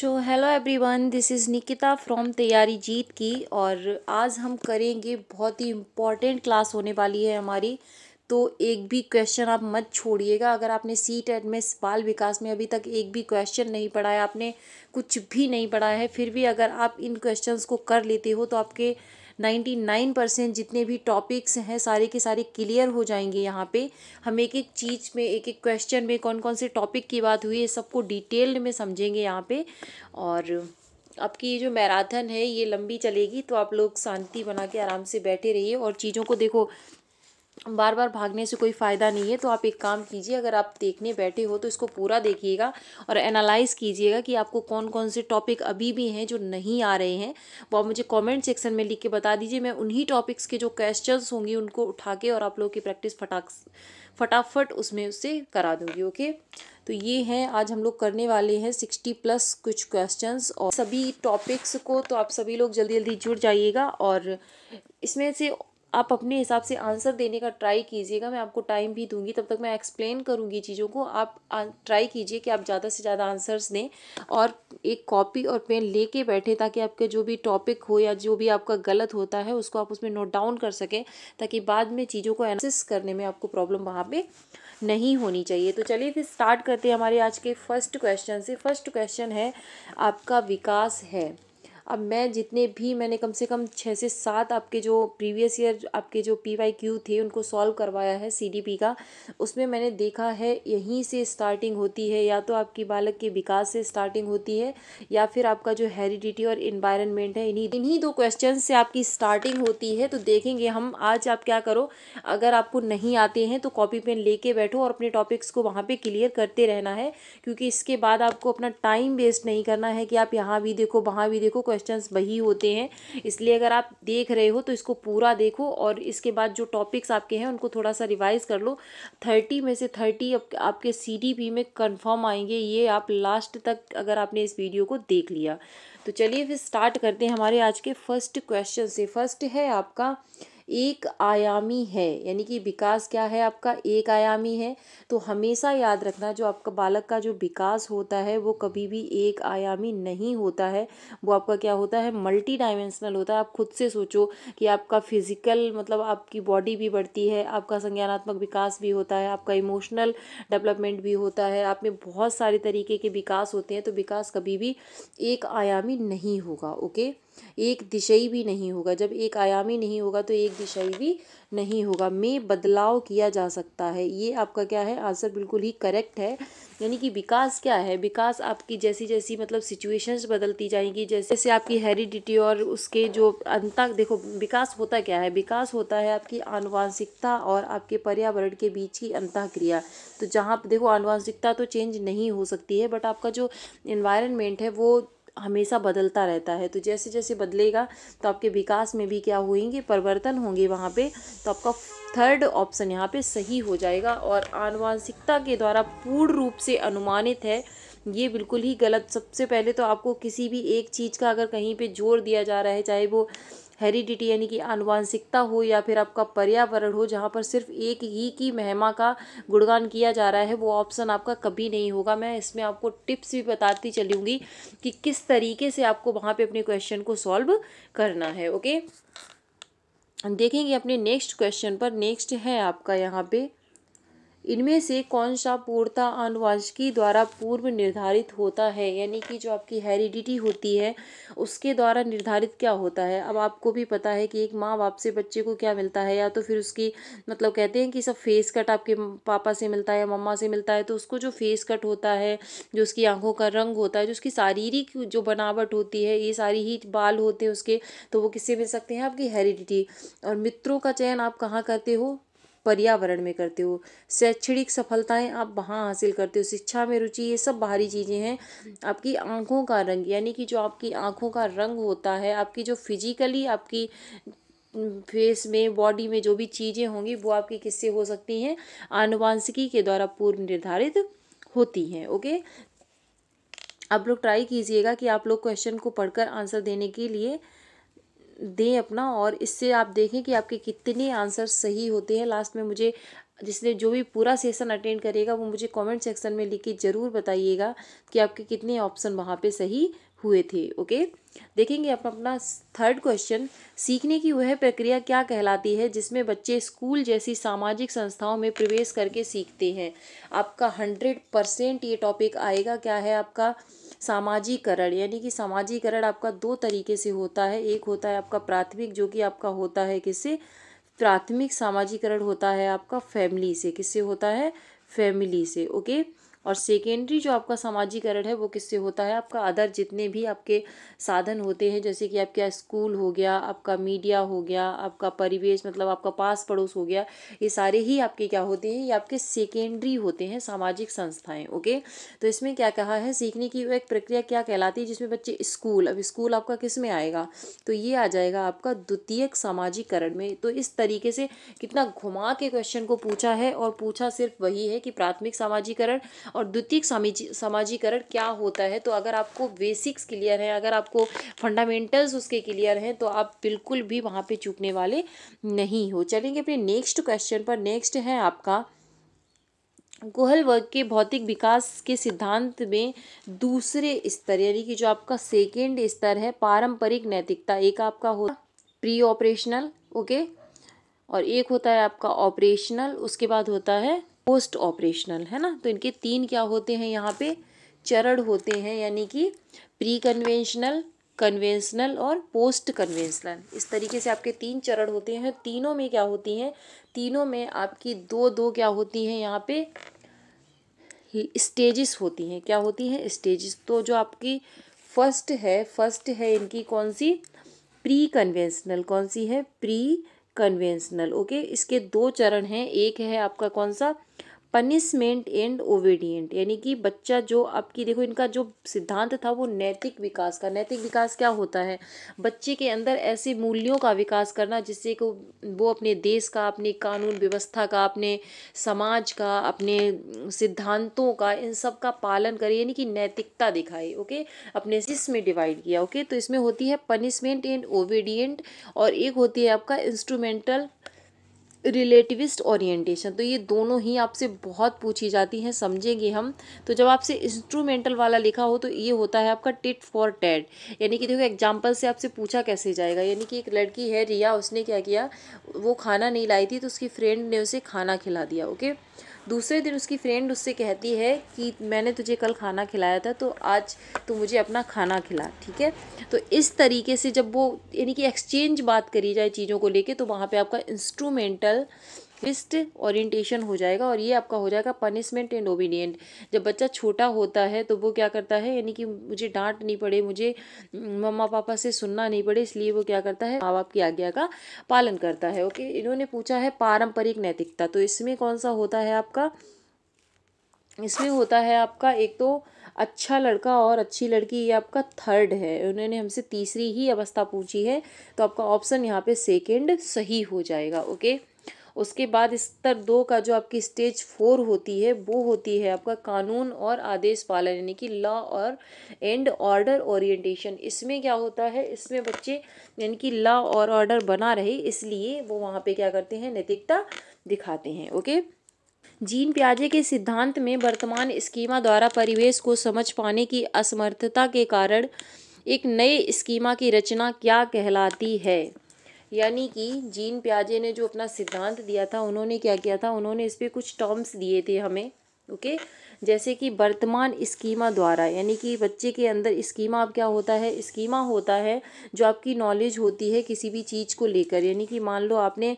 So hello everyone this is Nikita from Taiyari Jeet की और आज हम करेंगे बहुत ही इम्पॉर्टेंट क्लास होने वाली है हमारी तो एक भी क्वेश्चन आप मत छोड़िएगा अगर आपने सी टेट e में बाल विकास में अभी तक एक भी क्वेश्चन नहीं पढ़ा है आपने कुछ भी नहीं पढ़ा है फिर भी अगर आप इन क्वेश्चंस को कर लेते हो तो आपके नाइन्टी परसेंट जितने भी टॉपिक्स हैं सारे के सारे क्लियर हो जाएंगे यहाँ पे हम एक एक चीज़ में एक एक क्वेश्चन में कौन कौन से टॉपिक की बात हुई है सबको डिटेल्ड में समझेंगे यहाँ पे और आपकी ये जो मैराथन है ये लंबी चलेगी तो आप लोग शांति बना के आराम से बैठे रहिए और चीज़ों को देखो बार बार भागने से कोई फ़ायदा नहीं है तो आप एक काम कीजिए अगर आप देखने बैठे हो तो इसको पूरा देखिएगा और एनालाइज़ कीजिएगा कि आपको कौन कौन से टॉपिक अभी भी हैं जो नहीं आ रहे हैं वो आप मुझे कमेंट सेक्शन में लिख के बता दीजिए मैं उन्हीं टॉपिक्स के जो क्वेश्चंस होंगे उनको उठा के और आप लोगों की प्रैक्टिस फटाक फटाफट उसमें उससे करा दूँगी ओके तो ये हैं आज हम लोग करने वाले हैं सिक्सटी प्लस कुछ क्वेश्चंस और सभी टॉपिक्स को तो आप सभी लोग जल्दी जल्दी जुड़ जाइएगा और इसमें से आप अपने हिसाब से आंसर देने का ट्राई कीजिएगा मैं आपको टाइम भी दूंगी तब तक मैं एक्सप्लेन करूंगी चीज़ों को आप ट्राई कीजिए कि आप ज़्यादा से ज़्यादा आंसर्स दें और एक कॉपी और पेन लेके बैठे ताकि आपके जो भी टॉपिक हो या जो भी आपका गलत होता है उसको आप उसमें नोट डाउन कर सकें ताकि बाद में चीज़ों को एनालिस करने में आपको प्रॉब्लम वहाँ पर नहीं होनी चाहिए तो चलिए फिर स्टार्ट करते हैं हमारे आज के फर्स्ट क्वेश्चन से फर्स्ट क्वेश्चन है आपका विकास है अब मैं जितने भी मैंने कम से कम छः से सात आपके जो प्रीवियस ईयर आपके जो पी वाई क्यू थे उनको सॉल्व करवाया है सी डी पी का उसमें मैंने देखा है यहीं से स्टार्टिंग होती है या तो आपकी बालक के विकास से स्टार्टिंग होती है या फिर आपका जो हेरिडिटी और इन्वायरमेंट है इन्हीं इन्हीं दो क्वेश्चन से आपकी स्टार्टिंग होती है तो देखेंगे हम आज आप क्या करो अगर आपको नहीं आते हैं तो कॉपी पेन लेके बैठो और अपने टॉपिक्स को वहाँ पे क्लियर करते रहना है क्योंकि इसके बाद आपको अपना टाइम वेस्ट नहीं करना है कि आप यहाँ भी देखो वहाँ भी देखो क्वेश्चंस वही होते हैं इसलिए अगर आप देख रहे हो तो इसको पूरा देखो और इसके बाद जो टॉपिक्स आपके हैं उनको थोड़ा सा रिवाइज कर लो थर्टी में से थर्टी आप, आपके सी में कन्फर्म आएंगे ये आप लास्ट तक अगर आपने इस वीडियो को देख लिया तो चलिए फिर स्टार्ट करते हैं हमारे आज के फर्स्ट क्वेश्चन से फर्स्ट है आपका एक आयामी है यानी कि विकास क्या है आपका एक आयामी है तो हमेशा याद रखना जो आपका बालक का जो विकास होता है वो कभी भी एक आयामी नहीं होता है वो आपका क्या होता है मल्टी डायमेंशनल होता है आप खुद से सोचो कि आपका फिजिकल मतलब आपकी बॉडी भी बढ़ती है आपका संज्ञानात्मक विकास भी होता है आपका इमोशनल डेवलपमेंट भी होता है आप में बहुत सारे तरीके के विकास होते हैं तो विकास कभी भी एक आयामी नहीं होगा ओके एक दिशाई भी नहीं होगा जब एक आयामी नहीं होगा तो एक दिशाई भी नहीं होगा में बदलाव किया जा सकता है ये आपका क्या है आंसर बिल्कुल ही करेक्ट है यानी कि विकास क्या है विकास आपकी जैसी जैसी मतलब सिचुएशंस बदलती जाएंगी जैसे जैसे आपकी हेरिडिटी और उसके जो अंत देखो विकास होता क्या है विकास होता है आपकी आनुवांशिकता और आपके पर्यावरण के बीच की अंत क्रिया तो जहाँ देखो आनुवांशिकता तो चेंज नहीं हो सकती है बट आपका जो इन्वायरमेंट है वो हमेशा बदलता रहता है तो जैसे जैसे बदलेगा तो आपके विकास में भी क्या होंगे परिवर्तन होंगे वहाँ पे तो आपका थर्ड ऑप्शन यहाँ पे सही हो जाएगा और आनुवांशिकता के द्वारा पूर्ण रूप से अनुमानित है ये बिल्कुल ही गलत सबसे पहले तो आपको किसी भी एक चीज़ का अगर कहीं पे जोर दिया जा रहा है चाहे वो हेरिडिटी यानी कि आनुवांशिकता हो या फिर आपका पर्यावरण हो जहाँ पर सिर्फ एक ही की महिमा का गुणगान किया जा रहा है वो ऑप्शन आपका कभी नहीं होगा मैं इसमें आपको टिप्स भी बताती चलूँगी कि किस तरीके से आपको वहाँ पर अपने क्वेश्चन को सॉल्व करना है ओके देखेंगे अपने नेक्स्ट क्वेश्चन पर नेक्स्ट है आपका यहाँ पे इनमें से कौन सा पूर्णता आनुवांशिकी द्वारा पूर्व निर्धारित होता है यानी कि जो आपकी हेरिडिटी होती है उसके द्वारा निर्धारित क्या होता है अब आपको भी पता है कि एक माँ बाप से बच्चे को क्या मिलता है या तो फिर उसकी मतलब कहते हैं कि सब फेस कट आपके पापा से मिलता है या मम्मा से मिलता है तो उसको जो फेस कट होता है जो उसकी आँखों का रंग होता है जो उसकी शारीरिक जो बनावट होती है ये सारी ही बाल होते हैं उसके तो वो किससे मिल सकते हैं आपकी हेरिडिटी और मित्रों का चयन आप कहाँ करते हो पर्यावरण में करते हो शैक्षणिक सफलताएं आप वहाँ हासिल करते हो शिक्षा में रुचि ये सब बाहरी चीज़ें हैं आपकी आँखों का रंग यानी कि जो आपकी आँखों का रंग होता है आपकी जो फिजिकली आपकी फेस में बॉडी में जो भी चीज़ें होंगी वो आपकी किससे हो सकती हैं आनुवांशिकी के द्वारा पूर्व निर्धारित होती हैं ओके आप लोग ट्राई कीजिएगा कि आप लोग क्वेश्चन को पढ़कर आंसर देने के लिए दें अपना और इससे आप देखें कि आपके कितने आंसर सही होते हैं लास्ट में मुझे जिसने जो भी पूरा सेशन अटेंड करेगा वो मुझे कमेंट सेक्शन में लिख के ज़रूर बताइएगा कि आपके कितने ऑप्शन वहाँ पे सही हुए थे ओके देखेंगे आप अपना थर्ड क्वेश्चन सीखने की वह प्रक्रिया क्या कहलाती है जिसमें बच्चे स्कूल जैसी सामाजिक संस्थाओं में प्रवेश करके सीखते हैं आपका हंड्रेड परसेंट ये टॉपिक आएगा क्या है आपका सामाजिकरण यानी कि सामाजिकरण आपका दो तरीके से होता है एक होता है आपका प्राथमिक जो कि आपका होता है किससे प्राथमिक सामाजिकरण होता है आपका फैमिली से किससे होता है फैमिली से ओके और सेकेंडरी जो आपका सामाजिकरण है वो किससे होता है आपका अदर जितने भी आपके साधन होते हैं जैसे कि आपका स्कूल हो गया आपका मीडिया हो गया आपका परिवेश मतलब आपका पास पड़ोस हो गया ये सारे ही आपके क्या होते हैं ये आपके सेकेंडरी होते हैं सामाजिक संस्थाएँ ओके तो इसमें क्या कहा है सीखने की एक प्रक्रिया क्या कहलाती है जिसमें बच्चे स्कूल अब स्कूल आपका किस में आएगा तो ये आ जाएगा आपका द्वितीय सामाजिकरण में तो इस तरीके से कितना घुमा के क्वेश्चन को पूछा है और पूछा सिर्फ वही है कि प्राथमिक सामाजिकरण और द्वितीय समाजीकरण क्या होता है तो अगर आपको बेसिक्स क्लियर हैं अगर आपको फंडामेंटल्स उसके क्लियर हैं तो आप बिल्कुल भी वहाँ पे चूकने वाले नहीं हो चलेंगे अपने नेक्स्ट क्वेश्चन पर नेक्स्ट है आपका कोहल वर्ग के भौतिक विकास के सिद्धांत में दूसरे स्तर यानी कि जो आपका सेकेंड स्तर है पारंपरिक नैतिकता एक आपका हो प्री ऑपरेशनल ओके और एक होता है आपका ऑपरेशनल उसके बाद होता है पोस्ट ऑपरेशनल है ना तो इनके तीन क्या होते हैं यहाँ पे चरण होते हैं यानी कि प्री कन्वेंशनल कन्वेंशनल और पोस्ट कन्वेंशनल इस तरीके से आपके तीन चरण होते हैं तीनों में क्या होती हैं तीनों में आपकी दो दो क्या होती हैं यहाँ पे स्टेजेस होती हैं क्या होती हैं स्टेजेस तो जो आपकी फर्स्ट है फर्स्ट है इनकी कौन सी प्री कन्वेंशनल कौन सी है प्री कन्वेंशनल ओके इसके दो चरण हैं एक है आपका कौन सा पनिशमेंट एंड ओबीडियंट यानी कि बच्चा जो आपकी देखो इनका जो सिद्धांत था वो नैतिक विकास का नैतिक विकास क्या होता है बच्चे के अंदर ऐसे मूल्यों का विकास करना जिससे कि वो अपने देश का अपने कानून व्यवस्था का अपने समाज का अपने सिद्धांतों का इन सब का पालन करे यानी कि नैतिकता दिखाए ओके अपने इसमें डिवाइड किया ओके तो इसमें होती है पनिशमेंट एंड ओबीडियंट और एक होती है आपका इंस्ट्रूमेंटल रिलेटिविस्ट ओरिएंटेशन तो ये दोनों ही आपसे बहुत पूछी जाती हैं समझेंगे हम तो जब आपसे इंस्ट्रूमेंटल वाला लिखा हो तो ये होता है आपका टिट फॉर टैड यानी कि देखो एग्जाम्पल से आपसे पूछा कैसे जाएगा यानी कि एक लड़की है रिया उसने क्या किया वो खाना नहीं लाई थी तो उसकी फ्रेंड ने उसे खाना खिला दिया ओके दूसरे दिन उसकी फ्रेंड उससे कहती है कि मैंने तुझे कल खाना खिलाया था तो आज तू मुझे अपना खाना खिला ठीक है तो इस तरीके से जब वो यानी कि एक्सचेंज बात करी जाए चीज़ों को लेके तो वहाँ पे आपका इंस्ट्रूमेंटल फिस्ट ओरिएंटेशन हो जाएगा और ये आपका हो जाएगा पनिशमेंट एंड ओबीडियंट जब बच्चा छोटा होता है तो वो क्या करता है यानी कि मुझे डांट नहीं पड़े मुझे मम्मा पापा से सुनना नहीं पड़े इसलिए वो क्या करता है माँ बाप की आज्ञा का पालन करता है ओके इन्होंने पूछा है पारंपरिक नैतिकता तो इसमें कौन सा होता है आपका इसमें होता है आपका एक तो अच्छा लड़का और अच्छी लड़की ये आपका थर्ड है उन्होंने हमसे तीसरी ही अवस्था पूछी है तो आपका ऑप्शन यहाँ पे सेकंड सही हो जाएगा ओके उसके बाद स्तर दो का जो आपकी स्टेज फोर होती है वो होती है आपका कानून और आदेश पालन यानी कि लॉ और एंड ऑर्डर ओरिएंटेशन इसमें क्या होता है इसमें बच्चे यानी कि लॉ और ऑर्डर बना रहे इसलिए वो वहाँ पे क्या करते हैं नैतिकता दिखाते हैं ओके जीन प्याजे के सिद्धांत में वर्तमान स्कीमा द्वारा परिवेश को समझ पाने की असमर्थता के कारण एक नए स्कीमा की रचना क्या कहलाती है यानी कि जीन प्याजे ने जो अपना सिद्धांत दिया था उन्होंने क्या किया था उन्होंने इस पर कुछ टर्म्स दिए थे हमें ओके जैसे कि वर्तमान स्कीमा द्वारा यानी कि बच्चे के अंदर स्कीमा अब क्या होता है स्कीमा होता है जो आपकी नॉलेज होती है किसी भी चीज़ को लेकर यानी कि मान लो आपने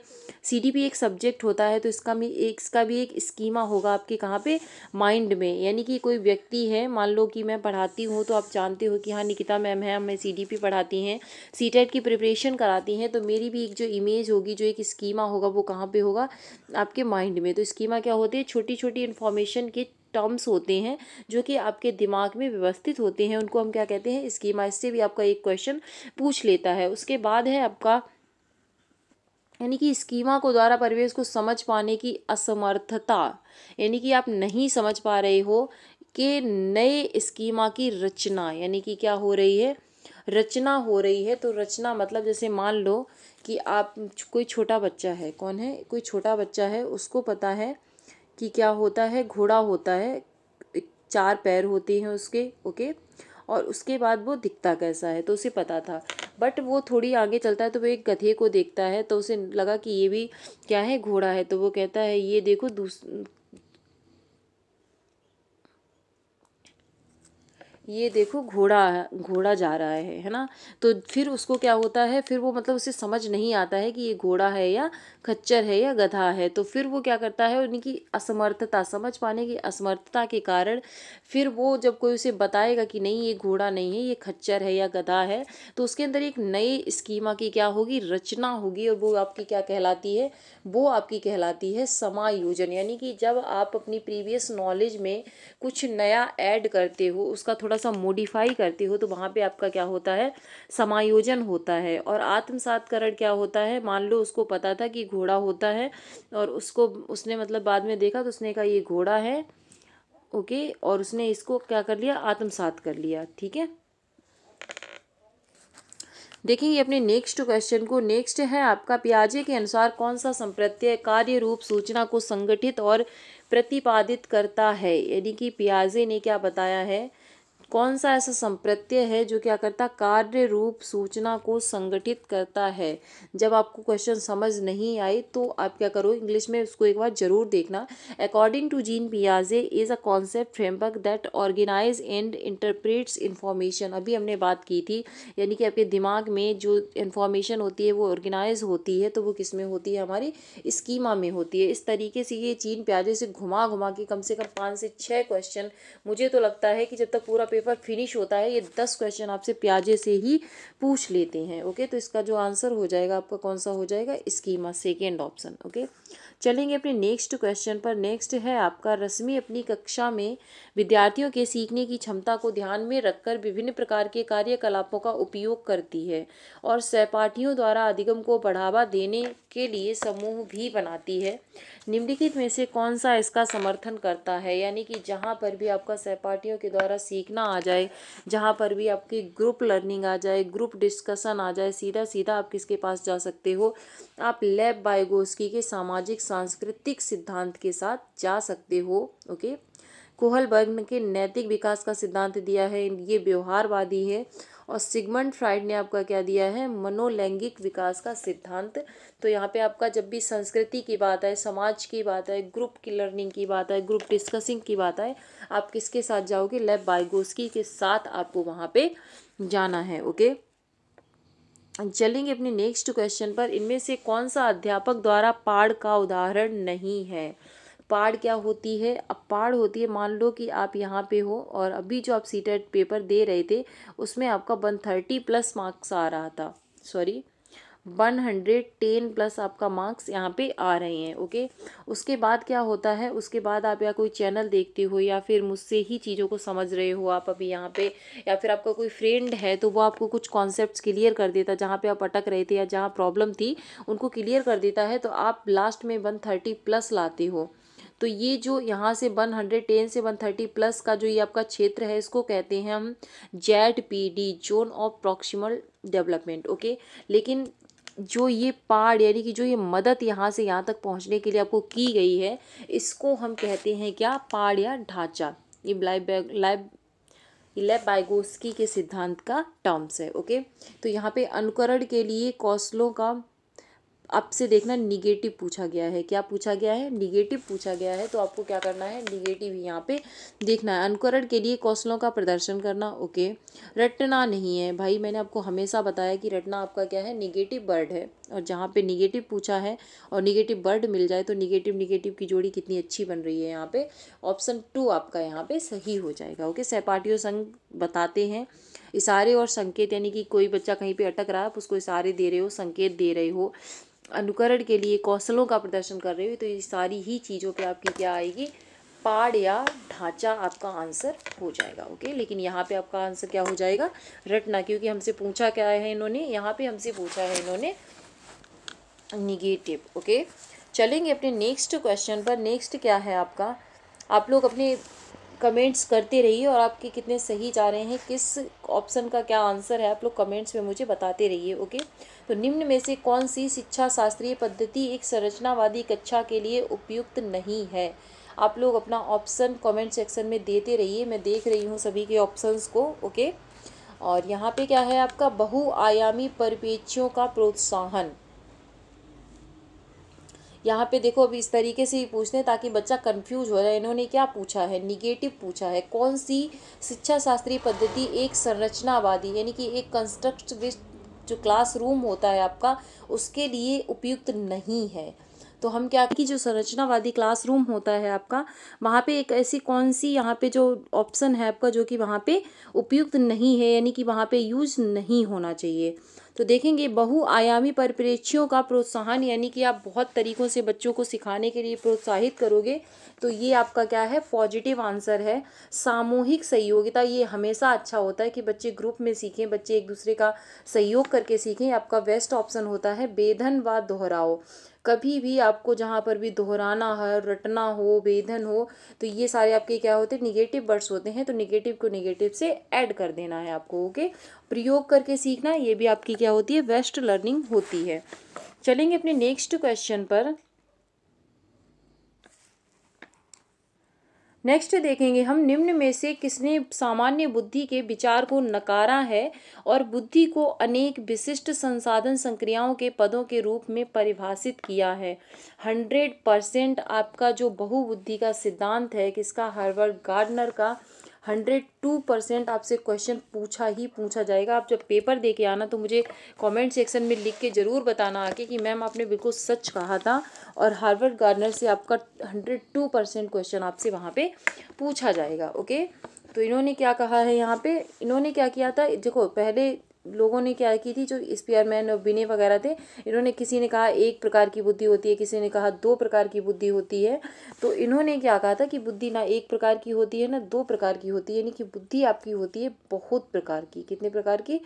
सी एक सब्जेक्ट होता है तो इसका भी एक इसका भी एक स्कीमा होगा आपके कहाँ पर माइंड में यानी कि कोई व्यक्ति है मान लो कि मैं पढ़ाती हूँ तो आप जानते हो कि हाँ निकिता मैम है हमें सी पढ़ाती हैं सी e की प्रिपरेशन कराती हैं तो मेरी भी एक जो इमेज होगी जो एक स्कीमा होगा वो कहाँ पर होगा आपके माइंड में तो स्कीमा क्या होते हैं छोटी छोटी इन्फॉर्मेशन के टर्म्स होते हैं जो कि आपके दिमाग में व्यवस्थित होते हैं उनको हम क्या कहते हैं स्कीमा इससे भी आपका एक क्वेश्चन पूछ लेता है उसके बाद है आपका यानी कि स्कीमा को द्वारा परिवेश को समझ पाने की असमर्थता यानी कि आप नहीं समझ पा रहे हो कि नए स्कीमा की रचना यानी कि क्या हो रही है रचना हो रही है तो रचना मतलब जैसे मान लो कि आप कोई छोटा बच्चा है कौन है कोई छोटा बच्चा है उसको पता है कि क्या होता है घोड़ा होता है चार पैर होते हैं उसके ओके और उसके बाद वो दिखता कैसा है तो उसे पता था बट वो थोड़ी आगे चलता है तो वो एक गधे को देखता है तो उसे लगा कि ये भी क्या है घोड़ा है तो वो कहता है ये देखो दूस ये देखो घोड़ा घोड़ा जा रहा है है ना तो फिर उसको क्या होता है फिर वो मतलब उसे समझ नहीं आता है कि ये घोड़ा है या खच्चर है या गधा है तो फिर वो क्या करता है उनकी असमर्थता समझ पाने की असमर्थता के कारण फिर वो जब कोई उसे बताएगा कि नहीं ये घोड़ा नहीं है ये खच्चर है या गधा है तो उसके अंदर एक नई स्कीमा की क्या होगी रचना होगी और वो आपकी क्या कहलाती है वो आपकी कहलाती है समायोजन यानी कि जब आप अपनी प्रीवियस नॉलेज में कुछ नया ऐड करते हो उसका थोड़ा थोड़ा सा मोडिफाई करते हो तो वहाँ पे आपका क्या होता है समायोजन होता है और आत्मसातकरण क्या होता है मान लो उसको पता था कि घोड़ा होता है और उसको उसने मतलब बाद में देखा तो उसने कहा ये घोड़ा है ओके और उसने इसको क्या कर लिया आत्मसात कर लिया ठीक है देखेंगे अपने नेक्स्ट क्वेश्चन को नेक्स्ट है आपका पियाजे के अनुसार कौन सा संप्रत्यय कार्य रूप सूचना को संगठित और प्रतिपादित करता है यानी कि पियाजे ने क्या बताया है कौन सा ऐसा संप्रत्यय है जो क्या करता कार्य रूप सूचना को संगठित करता है जब आपको क्वेश्चन समझ नहीं आए तो आप क्या करो इंग्लिश में उसको एक बार जरूर देखना अकॉर्डिंग टू जीन पियाजे is a concept framework that organize and interprets information अभी हमने बात की थी यानी कि आपके दिमाग में जो इन्फॉर्मेशन होती है वो ऑर्गेनाइज होती है तो वो किस में होती है हमारी स्कीमा में होती है इस तरीके से ये चीन प्याजे से घुमा घुमा के कम से कम पाँच से छः क्वेश्चन मुझे तो लगता है कि जब तक पूरा पेपर फिनिश होता है ये दस क्वेश्चन आपसे प्याजे से ही पूछ लेते हैं ओके तो इसका जो आंसर हो जाएगा आपका कौन सा हो जाएगा स्कीमा सेकेंड ऑप्शन ओके चलेंगे अपने नेक्स्ट क्वेश्चन पर नेक्स्ट है आपका रश्मि अपनी कक्षा में विद्यार्थियों के सीखने की क्षमता को ध्यान में रखकर विभिन्न प्रकार के कार्यकलापों का उपयोग करती है और सहपाठियों द्वारा अधिगम को बढ़ावा देने के लिए समूह भी बनाती है निम्नलिखित में से कौन सा इसका समर्थन करता है यानी कि जहाँ पर भी आपका सहपाठियों के द्वारा सीखना आ जाए जहाँ पर भी आपकी ग्रुप लर्निंग आ जाए ग्रुप डिस्कशन आ जाए सीधा सीधा आप किसके पास जा सकते हो आप लैब बायोगोस्की के सामाजिक सांस्कृतिक सिद्धांत के साथ जा सकते हो ओके कोहलबर्ग के नैतिक विकास का सिद्धांत दिया है ये व्यवहारवादी है और सिगमंड फ्राइड ने आपका क्या दिया है मनोलैंगिक विकास का सिद्धांत तो यहाँ पे आपका जब भी संस्कृति की बात है समाज की बात है ग्रुप की लर्निंग की बात है ग्रुप डिस्कसिंग की बात आए आप किसके साथ जाओगे लेब बायगोस्की के साथ आपको वहाँ पे जाना है ओके चलेंगे अपने नेक्स्ट क्वेश्चन पर इनमें से कौन सा अध्यापक द्वारा पाड़ का उदाहरण नहीं है पाड़ क्या होती है अब पाड़ होती है मान लो कि आप यहाँ पे हो और अभी जो आप सीटेट पेपर दे रहे थे उसमें आपका वन थर्टी प्लस मार्क्स आ रहा था sorry one hundred ten plus आपका मार्क्स यहाँ पे आ रहे हैं ओके उसके बाद क्या होता है उसके बाद आप या कोई चैनल देखते हो या फिर मुझसे ही चीज़ों को समझ रहे हो आप अभी यहाँ पे या फिर आपका कोई फ्रेंड है तो वो आपको कुछ कॉन्सेप्ट क्लियर कर देता जहाँ पर आप अटक रहे थे या जहाँ प्रॉब्लम थी उनको क्लियर कर देता है तो आप लास्ट में वन थर्टी प्लस लाते हो तो ये जो यहाँ से वन हंड्रेड टेन से वन थर्टी प्लस का जो ये आपका क्षेत्र है इसको कहते हैं हम Z P D zone of proximal development okay लेकिन जो ये पाड़ यानी कि जो ये मदद यहाँ से यहाँ तक पहुँचने के लिए आपको की गई है इसको हम कहते हैं क्या पाड़ या ढांचा ये लाइब लाइब बाइगोस्की के सिद्धांत का टर्म्स है ओके तो यहाँ पे अनुकरण के लिए कौशलों का आपसे देखना निगेटिव पूछा गया है क्या पूछा गया है निगेटिव पूछा गया है तो आपको क्या करना है निगेटिव यहाँ पे देखना है अनुकरण के लिए कौशलों का प्रदर्शन करना ओके रटना नहीं है भाई मैंने आपको हमेशा बताया कि रटना आपका क्या है निगेटिव वर्ड है और जहाँ पे निगेटिव पूछा है और निगेटिव वर्ड मिल जाए तो निगेटिव निगेटिव की जोड़ी कितनी अच्छी बन रही है यहाँ पर ऑप्शन टू आपका यहाँ पर सही हो जाएगा ओके सहपाठियों संग बताते हैं इशारे और संकेत यानी कि कोई बच्चा कहीं पे अटक रहा है आप उसको इशारे दे रहे हो संकेत दे रहे हो अनुकरण के लिए कौशलों का प्रदर्शन कर रहे हो तो ये सारी ही चीज़ों पे आपकी क्या आएगी पाड़ या ढांचा आपका आंसर हो जाएगा ओके लेकिन यहाँ पे आपका आंसर क्या हो जाएगा रटना क्योंकि हमसे पूछा क्या है इन्होंने यहाँ पे हमसे पूछा है इन्होंने निगेटिव ओके चलेंगे अपने नेक्स्ट क्वेश्चन पर नेक्स्ट क्या है आपका आप लोग अपने कमेंट्स करते रहिए और आपके कितने सही जा रहे हैं किस ऑप्शन का क्या आंसर है आप लोग कमेंट्स में मुझे बताते रहिए ओके तो निम्न में से कौन सी शिक्षा शास्त्रीय पद्धति एक संरचनावादी कक्षा अच्छा के लिए उपयुक्त नहीं है आप लोग अपना ऑप्शन कमेंट सेक्शन में देते रहिए मैं देख रही हूँ सभी के ऑप्शंस को ओके और यहाँ पे क्या है आपका बहुआयामी परिपेक्षियों का प्रोत्साहन यहाँ पे देखो अभी इस तरीके से ही पूछते हैं ताकि बच्चा कंफ्यूज हो जाए इन्होंने क्या पूछा है निगेटिव पूछा है कौन सी शिक्षा शास्त्रीय पद्धति एक संरचनावादी यानी कि एक कंस्ट्रक्ट जो क्लासरूम होता है आपका उसके लिए उपयुक्त नहीं है तो हम क्या कि जो संरचनावादी क्लासरूम होता है आपका वहाँ पे एक ऐसी कौन सी यहाँ पे जो ऑप्शन है आपका जो कि वहाँ पे उपयुक्त नहीं है यानी कि वहाँ पे यूज नहीं होना चाहिए तो देखेंगे बहुआयामी परिप्रेक्ष्यों का प्रोत्साहन यानी कि आप बहुत तरीक़ों से बच्चों को सिखाने के लिए प्रोत्साहित करोगे तो ये आपका क्या है पॉजिटिव आंसर है सामूहिक सहयोगिता ये हमेशा अच्छा होता है कि बच्चे ग्रुप में सीखें बच्चे एक दूसरे का सहयोग करके सीखें आपका बेस्ट ऑप्शन होता है बेधन व दोहराओ कभी भी आपको जहाँ पर भी दोहराना हो रटना हो वेधन हो तो ये सारे आपके क्या होते हैं निगेटिव वर्ड्स होते हैं तो निगेटिव को निगेटिव से ऐड कर देना है आपको ओके प्रयोग करके सीखना ये भी आपकी क्या होती है वेस्ट लर्निंग होती है चलेंगे अपने नेक्स्ट क्वेश्चन पर नेक्स्ट देखेंगे हम निम्न में से किसने सामान्य बुद्धि के विचार को नकारा है और बुद्धि को अनेक विशिष्ट संसाधन संक्रियाओं के पदों के रूप में परिभाषित किया है हंड्रेड परसेंट आपका जो बहुबुद्धि का सिद्धांत है किसका हार्वर्ड गार्डनर का हंड्रेड टू परसेंट आपसे क्वेश्चन पूछा ही पूछा जाएगा आप जब पेपर दे के आना तो मुझे कमेंट सेक्शन में लिख के ज़रूर बताना आके कि मैम आपने बिल्कुल सच कहा था और हार्वर्ड गार्डनर से आपका हंड्रेड टू परसेंट क्वेश्चन आपसे वहाँ पर पूछा जाएगा ओके तो इन्होंने क्या कहा है यहाँ पे इन्होंने क्या किया था देखो पहले लोगों ने क्या की थी जो स्पीयरमैन और बिने वगैरह थे इन्होंने किसी ने कहा एक प्रकार की बुद्धि होती है किसी ने कहा दो प्रकार की बुद्धि होती है तो इन्होंने क्या कहा था कि बुद्धि ना एक प्रकार की होती है ना दो प्रकार की होती है यानी कि बुद्धि आपकी होती है बहुत प्रकार की कितने प्रकार की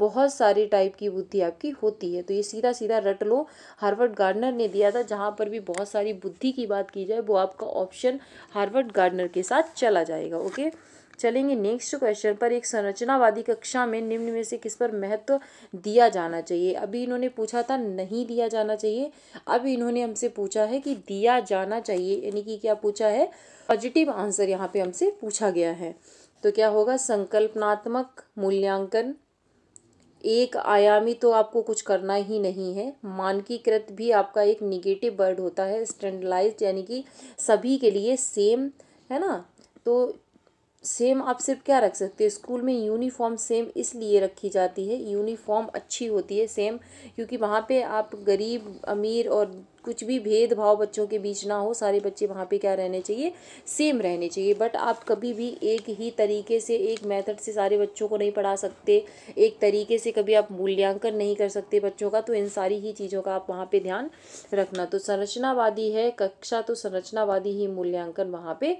बहुत सारे टाइप की बुद्धि आपकी होती है तो ये सीधा सीधा रट लो हार्वर्ड गार्डनर ने दिया था जहाँ पर भी बहुत सारी बुद्धि की बात की जाए वो आपका ऑप्शन हार्वर्ड गार्डनर के साथ चला जाएगा ओके चलेंगे नेक्स्ट क्वेश्चन पर एक संरचनावादी कक्षा में निम्न में से किस पर महत्व दिया जाना चाहिए अभी इन्होंने पूछा था नहीं दिया जाना चाहिए अब इन्होंने हमसे पूछा है कि दिया जाना चाहिए यानी कि क्या पूछा है पॉजिटिव आंसर यहाँ पे हमसे पूछा गया है तो क्या होगा संकल्पनात्मक मूल्यांकन एक आयामी तो आपको कुछ करना ही नहीं है मानकीकृत भी आपका एक निगेटिव वर्ड होता है स्टैंडलाइज यानी कि सभी के लिए सेम है ना तो सेम आप सिर्फ क्या रख सकते हैं स्कूल में यूनिफॉर्म सेम इसलिए रखी जाती है यूनिफॉर्म अच्छी होती है सेम क्योंकि वहाँ पे आप गरीब अमीर और कुछ भी भेदभाव बच्चों के बीच ना हो सारे बच्चे वहाँ पे क्या रहने चाहिए सेम रहने चाहिए बट आप कभी भी एक ही तरीके से एक मेथड से सारे बच्चों को नहीं पढ़ा सकते एक तरीके से कभी आप मूल्यांकन नहीं कर सकते बच्चों का तो इन सारी ही चीज़ों का आप वहाँ पर ध्यान रखना तो संरचनावादी है कक्षा तो संरचनावादी ही मूल्यांकन वहाँ पर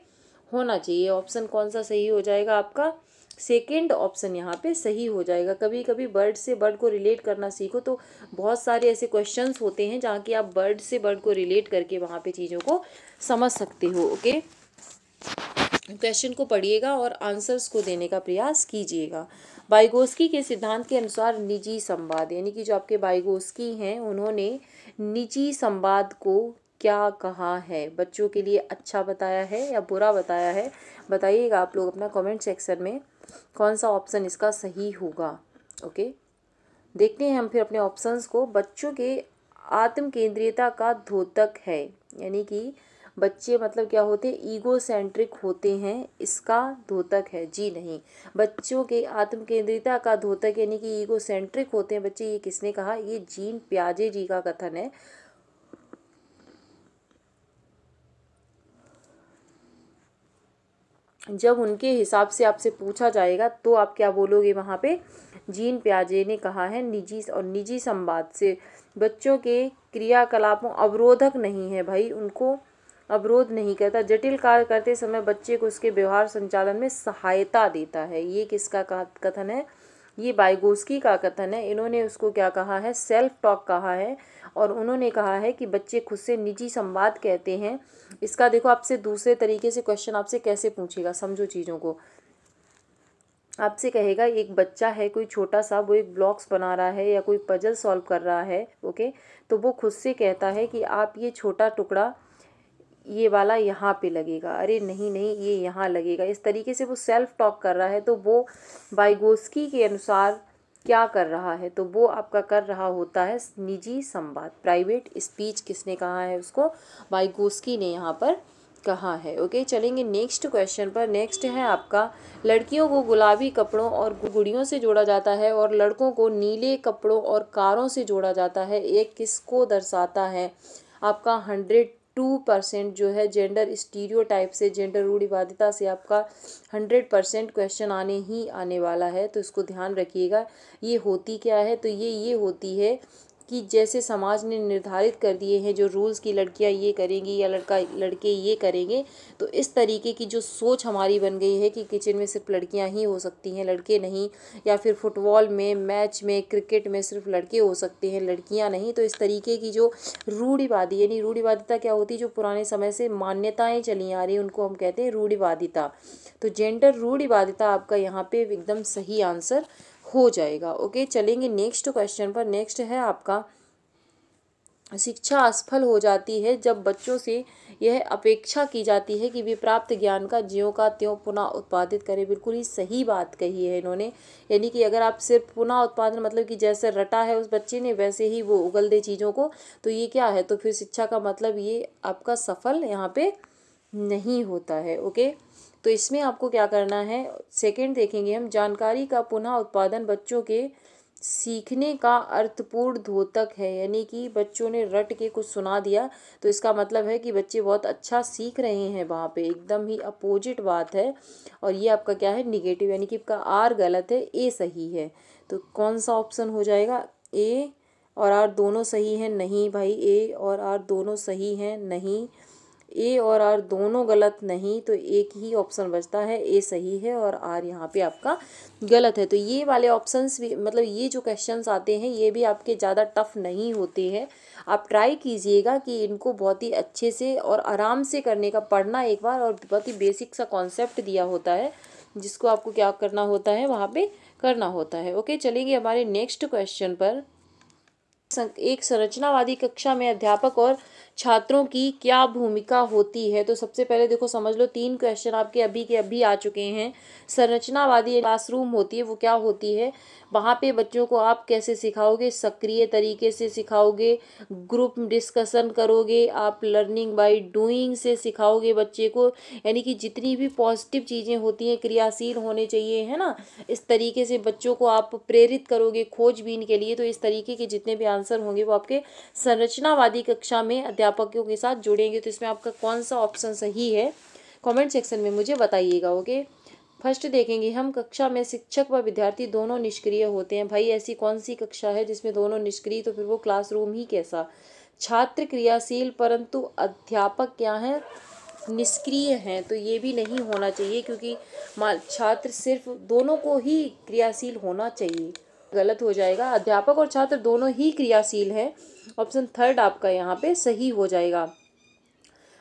होना चाहिए ऑप्शन कौन सा सही हो जाएगा आपका सेकेंड ऑप्शन यहाँ पे सही हो जाएगा कभी कभी बर्ड से बर्ड को रिलेट करना सीखो तो बहुत सारे ऐसे क्वेश्चंस होते हैं जहाँ कि आप बर्ड से बर्ड को रिलेट करके वहाँ पे चीज़ों को समझ सकते हो ओके क्वेश्चन को पढ़िएगा और आंसर्स को देने का प्रयास कीजिएगा बाइगोस्की के सिद्धांत के अनुसार निजी संवाद यानी कि जो आपके बाइगोस्की हैं उन्होंने निजी संवाद को क्या कहा है बच्चों के लिए अच्छा बताया है या बुरा बताया है बताइएगा आप लोग अपना कमेंट सेक्शन में कौन सा ऑप्शन इसका सही होगा ओके देखते हैं हम फिर अपने ऑप्शंस को बच्चों के आत्म केंद्रीयता का धोतक है यानी कि बच्चे मतलब क्या होते हैं ईगो सेंट्रिक होते हैं इसका धोतक है जी नहीं बच्चों के आत्म केंद्रिता का धोतक यानी कि ईगो सेंट्रिक होते हैं बच्चे ये किसने कहा ये जीन प्याजे जी का कथन है जब उनके हिसाब से आपसे पूछा जाएगा तो आप क्या बोलोगे वहाँ पे जीन प्याजे ने कहा है निजी और निजी संवाद से बच्चों के क्रियाकलापों अवरोधक नहीं है भाई उनको अवरोध नहीं करता जटिल कार्य करते समय बच्चे को उसके व्यवहार संचालन में सहायता देता है ये किसका कथन है ये बाइगोस्की का कथन है इन्होंने उसको क्या कहा है सेल्फ टॉक कहा है और उन्होंने कहा है कि बच्चे खुद से निजी संवाद कहते हैं इसका देखो आपसे दूसरे तरीके से क्वेश्चन आपसे कैसे पूछेगा समझो चीज़ों को आपसे कहेगा एक बच्चा है कोई छोटा सा वो एक ब्लॉक्स बना रहा है या कोई पजल सॉल्व कर रहा है ओके तो वो खुद से कहता है कि आप ये छोटा टुकड़ा ये वाला यहाँ पे लगेगा अरे नहीं नहीं ये यहाँ लगेगा इस तरीके से वो सेल्फ टॉक कर रहा है तो वो बाइगोस्की के अनुसार क्या कर रहा है तो वो आपका कर रहा होता है निजी संवाद प्राइवेट स्पीच किसने कहा है उसको वाइगोस्की ने यहाँ पर कहा है ओके चलेंगे नेक्स्ट क्वेश्चन पर नेक्स्ट है आपका लड़कियों को गुलाबी कपड़ों और गुड़ियों से जोड़ा जाता है और लड़कों को नीले कपड़ों और कारों से जोड़ा जाता है ये किसको दर्शाता है आपका हंड्रेड टू परसेंट जो है जेंडर स्टीरियोटाइप से जेंडर रूढ़िवादिता से आपका हंड्रेड परसेंट क्वेश्चन आने ही आने वाला है तो इसको ध्यान रखिएगा ये होती क्या है तो ये ये होती है कि जैसे समाज ने निर्धारित कर दिए हैं जो रूल्स की लड़कियां ये करेंगी या लड़का लड़के ये करेंगे तो इस तरीके की जो सोच हमारी बन गई है कि किचन में सिर्फ लड़कियां ही हो सकती हैं लड़के नहीं या फिर फुटबॉल में मैच में क्रिकेट में सिर्फ लड़के हो सकते हैं लड़कियाँ नहीं तो इस तरीके की जो रूढ़िवादी यानी रूढ़िवादिता क्या होती है जो पुराने समय से मान्यताएँ चली आ रही उनको हम कहते हैं रूढ़िवादिता तो जेंडर रूढ़िवादिता आपका यहाँ पर एकदम सही आंसर हो जाएगा ओके चलेंगे नेक्स्ट क्वेश्चन पर नेक्स्ट है आपका शिक्षा असफल हो जाती है जब बच्चों से यह अपेक्षा की जाती है कि वे प्राप्त ज्ञान का ज्यों का त्यों पुनः उत्पादित करें बिल्कुल ही सही बात कही है इन्होंने यानी कि अगर आप सिर्फ पुनः उत्पादन मतलब कि जैसे रटा है उस बच्चे ने वैसे ही वो उगल दे चीज़ों को तो ये क्या है तो फिर शिक्षा का मतलब ये आपका सफल यहाँ पे नहीं होता है ओके तो इसमें आपको क्या करना है सेकेंड देखेंगे हम जानकारी का पुनः उत्पादन बच्चों के सीखने का अर्थपूर्ण धोतक है यानी कि बच्चों ने रट के कुछ सुना दिया तो इसका मतलब है कि बच्चे बहुत अच्छा सीख रहे हैं वहाँ पे एकदम ही अपोजिट बात है और ये आपका क्या है निगेटिव यानी कि आपका आर गलत है ए सही है तो कौन सा ऑप्शन हो जाएगा ए और आर दोनों सही हैं नहीं भाई ए और आर दोनों सही हैं नहीं ए और आर दोनों गलत नहीं तो एक ही ऑप्शन बचता है ए सही है और आर यहाँ पे आपका गलत है तो ये वाले ऑप्शंस भी मतलब ये जो क्वेश्चंस आते हैं ये भी आपके ज़्यादा टफ नहीं होते हैं आप ट्राई कीजिएगा कि इनको बहुत ही अच्छे से और आराम से करने का पढ़ना एक बार और बहुत ही बेसिक सा कॉन्सेप्ट दिया होता है जिसको आपको क्या करना होता है वहाँ पर करना होता है ओके चलेंगे हमारे नेक्स्ट क्वेश्चन पर एक संरचनावादी कक्षा में अध्यापक और छात्रों की क्या भूमिका होती है तो सबसे पहले देखो समझ लो तीन क्वेश्चन आपके अभी के अभी आ चुके हैं संरचनावादी क्लासरूम होती है वो क्या होती है वहाँ पे बच्चों को आप कैसे सिखाओगे सक्रिय तरीके से सिखाओगे ग्रुप डिस्कशन करोगे आप लर्निंग बाय डूइंग से सिखाओगे बच्चे को यानी कि जितनी भी पॉजिटिव चीज़ें होती हैं क्रियाशील होने चाहिए है ना इस तरीके से बच्चों को आप प्रेरित करोगे खोजबीन के लिए तो इस तरीके के जितने भी आंसर होंगे वो आपके संरचनावादी कक्षा में अध्यापक अध्यापकों के साथ जुड़ेंगे तो इसमें आपका कौन सा ऑप्शन सही है कमेंट सेक्शन में मुझे बताइएगा ओके फर्स्ट देखेंगे हम कक्षा में शिक्षक व विद्यार्थी दोनों निष्क्रिय होते हैं भाई ऐसी कौन सी कक्षा है जिसमें दोनों निष्क्रिय तो फिर वो क्लासरूम ही कैसा छात्र क्रियाशील परंतु अध्यापक क्या है निष्क्रिय हैं तो ये भी नहीं होना चाहिए क्योंकि छात्र सिर्फ दोनों को ही क्रियाशील होना चाहिए गलत हो जाएगा अध्यापक और छात्र दोनों ही क्रियाशील हैं ऑप्शन थर्ड आपका यहाँ पे सही हो जाएगा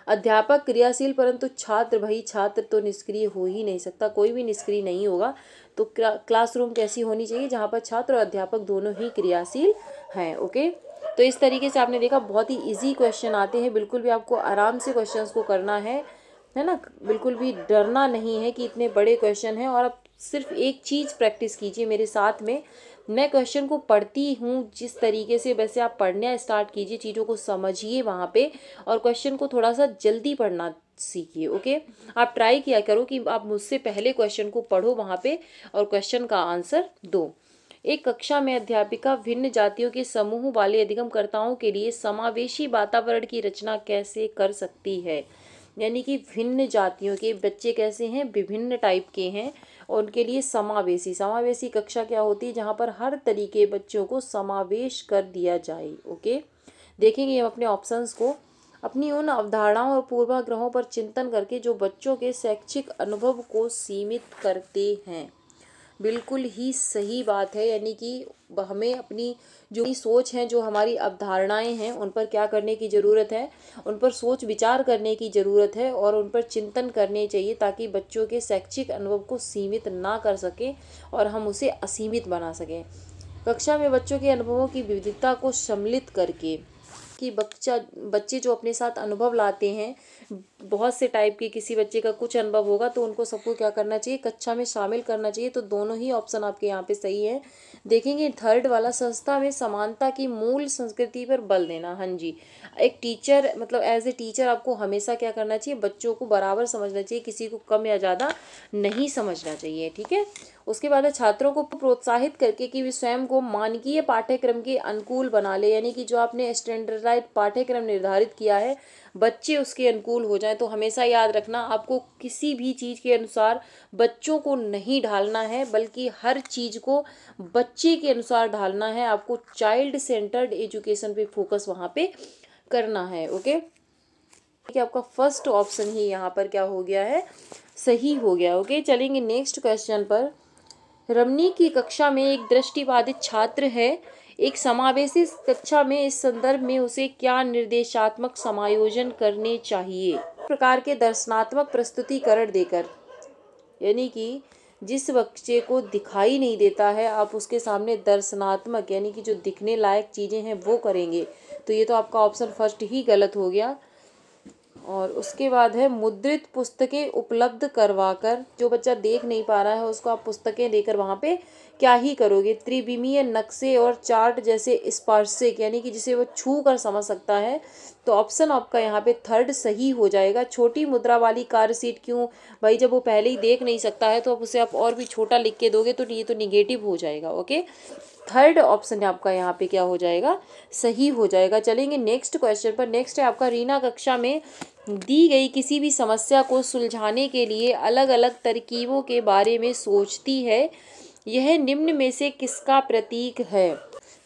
अध्यापक क्रियाशील परंतु छात्र भाई छात्र तो निष्क्रिय हो ही नहीं सकता कोई भी निष्क्रिय नहीं होगा तो क्लासरूम कैसी होनी चाहिए जहाँ पर छात्र और अध्यापक दोनों ही क्रियाशील हैं ओके तो इस तरीके से आपने देखा बहुत ही इजी क्वेश्चन आते हैं बिल्कुल भी आपको आराम से क्वेश्चन को करना है है ना बिल्कुल भी डरना नहीं है कि इतने बड़े क्वेश्चन हैं और आप सिर्फ एक चीज़ प्रैक्टिस कीजिए मेरे साथ में मैं क्वेश्चन को पढ़ती हूँ जिस तरीके से वैसे आप पढ़ना स्टार्ट कीजिए चीज़ों को समझिए वहाँ पे और क्वेश्चन को थोड़ा सा जल्दी पढ़ना सीखिए ओके आप ट्राई किया करो कि आप मुझसे पहले क्वेश्चन को पढ़ो वहाँ पे और क्वेश्चन का आंसर दो एक कक्षा में अध्यापिका भिन्न जातियों के समूह वाले अधिगमकर्ताओं के लिए समावेशी वातावरण की रचना कैसे कर सकती है यानी कि भिन्न जातियों के बच्चे कैसे हैं विभिन्न टाइप के हैं और उनके लिए समावेशी समावेशी कक्षा क्या होती है जहाँ पर हर तरीके बच्चों को समावेश कर दिया जाए ओके देखेंगे हम अपने ऑप्शंस को अपनी उन अवधारणाओं और पूर्वाग्रहों पर चिंतन करके जो बच्चों के शैक्षिक अनुभव को सीमित करते हैं बिल्कुल ही सही बात है यानी कि हमें अपनी जो सोच है जो हमारी अवधारणाएं हैं उन पर क्या करने की ज़रूरत है उन पर सोच विचार करने की ज़रूरत है और उन पर चिंतन करने चाहिए ताकि बच्चों के शैक्षिक अनुभव को सीमित ना कर सकें और हम उसे असीमित बना सकें कक्षा में बच्चों के अनुभवों की विविधता को सम्मिलित करके कि बच्चा बच्चे जो अपने साथ अनुभव लाते हैं बहुत से टाइप के किसी बच्चे का कुछ अनुभव होगा तो उनको सबको क्या करना चाहिए कक्षा अच्छा में शामिल करना चाहिए तो दोनों ही ऑप्शन आपके यहाँ पे सही है देखेंगे थर्ड वाला संस्था में समानता की मूल संस्कृति पर बल देना हाँ जी एक टीचर मतलब एज ए टीचर आपको हमेशा क्या करना चाहिए बच्चों को बराबर समझना चाहिए किसी को कम या ज़्यादा नहीं समझना चाहिए ठीक है उसके बाद छात्रों को प्रोत्साहित करके कि वे स्वयं को मानकीय पाठ्यक्रम के अनुकूल बना ले यानी कि जो आपने स्टैंडर्डाइज पाठ्यक्रम निर्धारित किया है बच्चे उसके अनुकूल हो जाएं तो हमेशा याद रखना आपको किसी भी चीज़ के अनुसार बच्चों को नहीं ढालना है बल्कि हर चीज़ को बच्चे के अनुसार ढालना है आपको चाइल्ड सेंटर्ड एजुकेशन पे फोकस वहाँ पे करना है ओके कि आपका फर्स्ट ऑप्शन ही यहाँ पर क्या हो गया है सही हो गया ओके चलेंगे नेक्स्ट क्वेश्चन पर रमनी की कक्षा में एक दृष्टिबाधित छात्र है एक समावेशी कक्षा में इस संदर्भ में उसे क्या निर्देशात्मक समायोजन करने चाहिए प्रकार के दर्शनात्मक प्रस्तुतिकरण देकर यानी कि जिस बच्चे को दिखाई नहीं देता है आप उसके सामने दर्शनात्मक यानी कि जो दिखने लायक चीज़ें हैं वो करेंगे तो ये तो आपका ऑप्शन फर्स्ट ही गलत हो गया और उसके बाद है मुद्रित पुस्तकें उपलब्ध करवाकर जो बच्चा देख नहीं पा रहा है उसको आप पुस्तकें देकर वहाँ पे क्या ही करोगे त्रिविमीय नक्शे और चार्ट जैसे स्पार्शिक यानी कि जिसे वो छू कर समझ सकता है तो ऑप्शन आपका यहाँ पे थर्ड सही हो जाएगा छोटी मुद्रा वाली कार सीट क्यों भाई जब वो पहले ही देख नहीं सकता है तो आप उसे आप और भी छोटा लिख के दोगे तो ये तो निगेटिव हो जाएगा ओके थर्ड ऑप्शन आपका यहाँ पे क्या हो जाएगा सही हो जाएगा चलेंगे नेक्स्ट क्वेश्चन पर नेक्स्ट है आपका रीना कक्षा में दी गई किसी भी समस्या को सुलझाने के लिए अलग अलग तरकीबों के बारे में सोचती है यह निम्न में से किसका प्रतीक है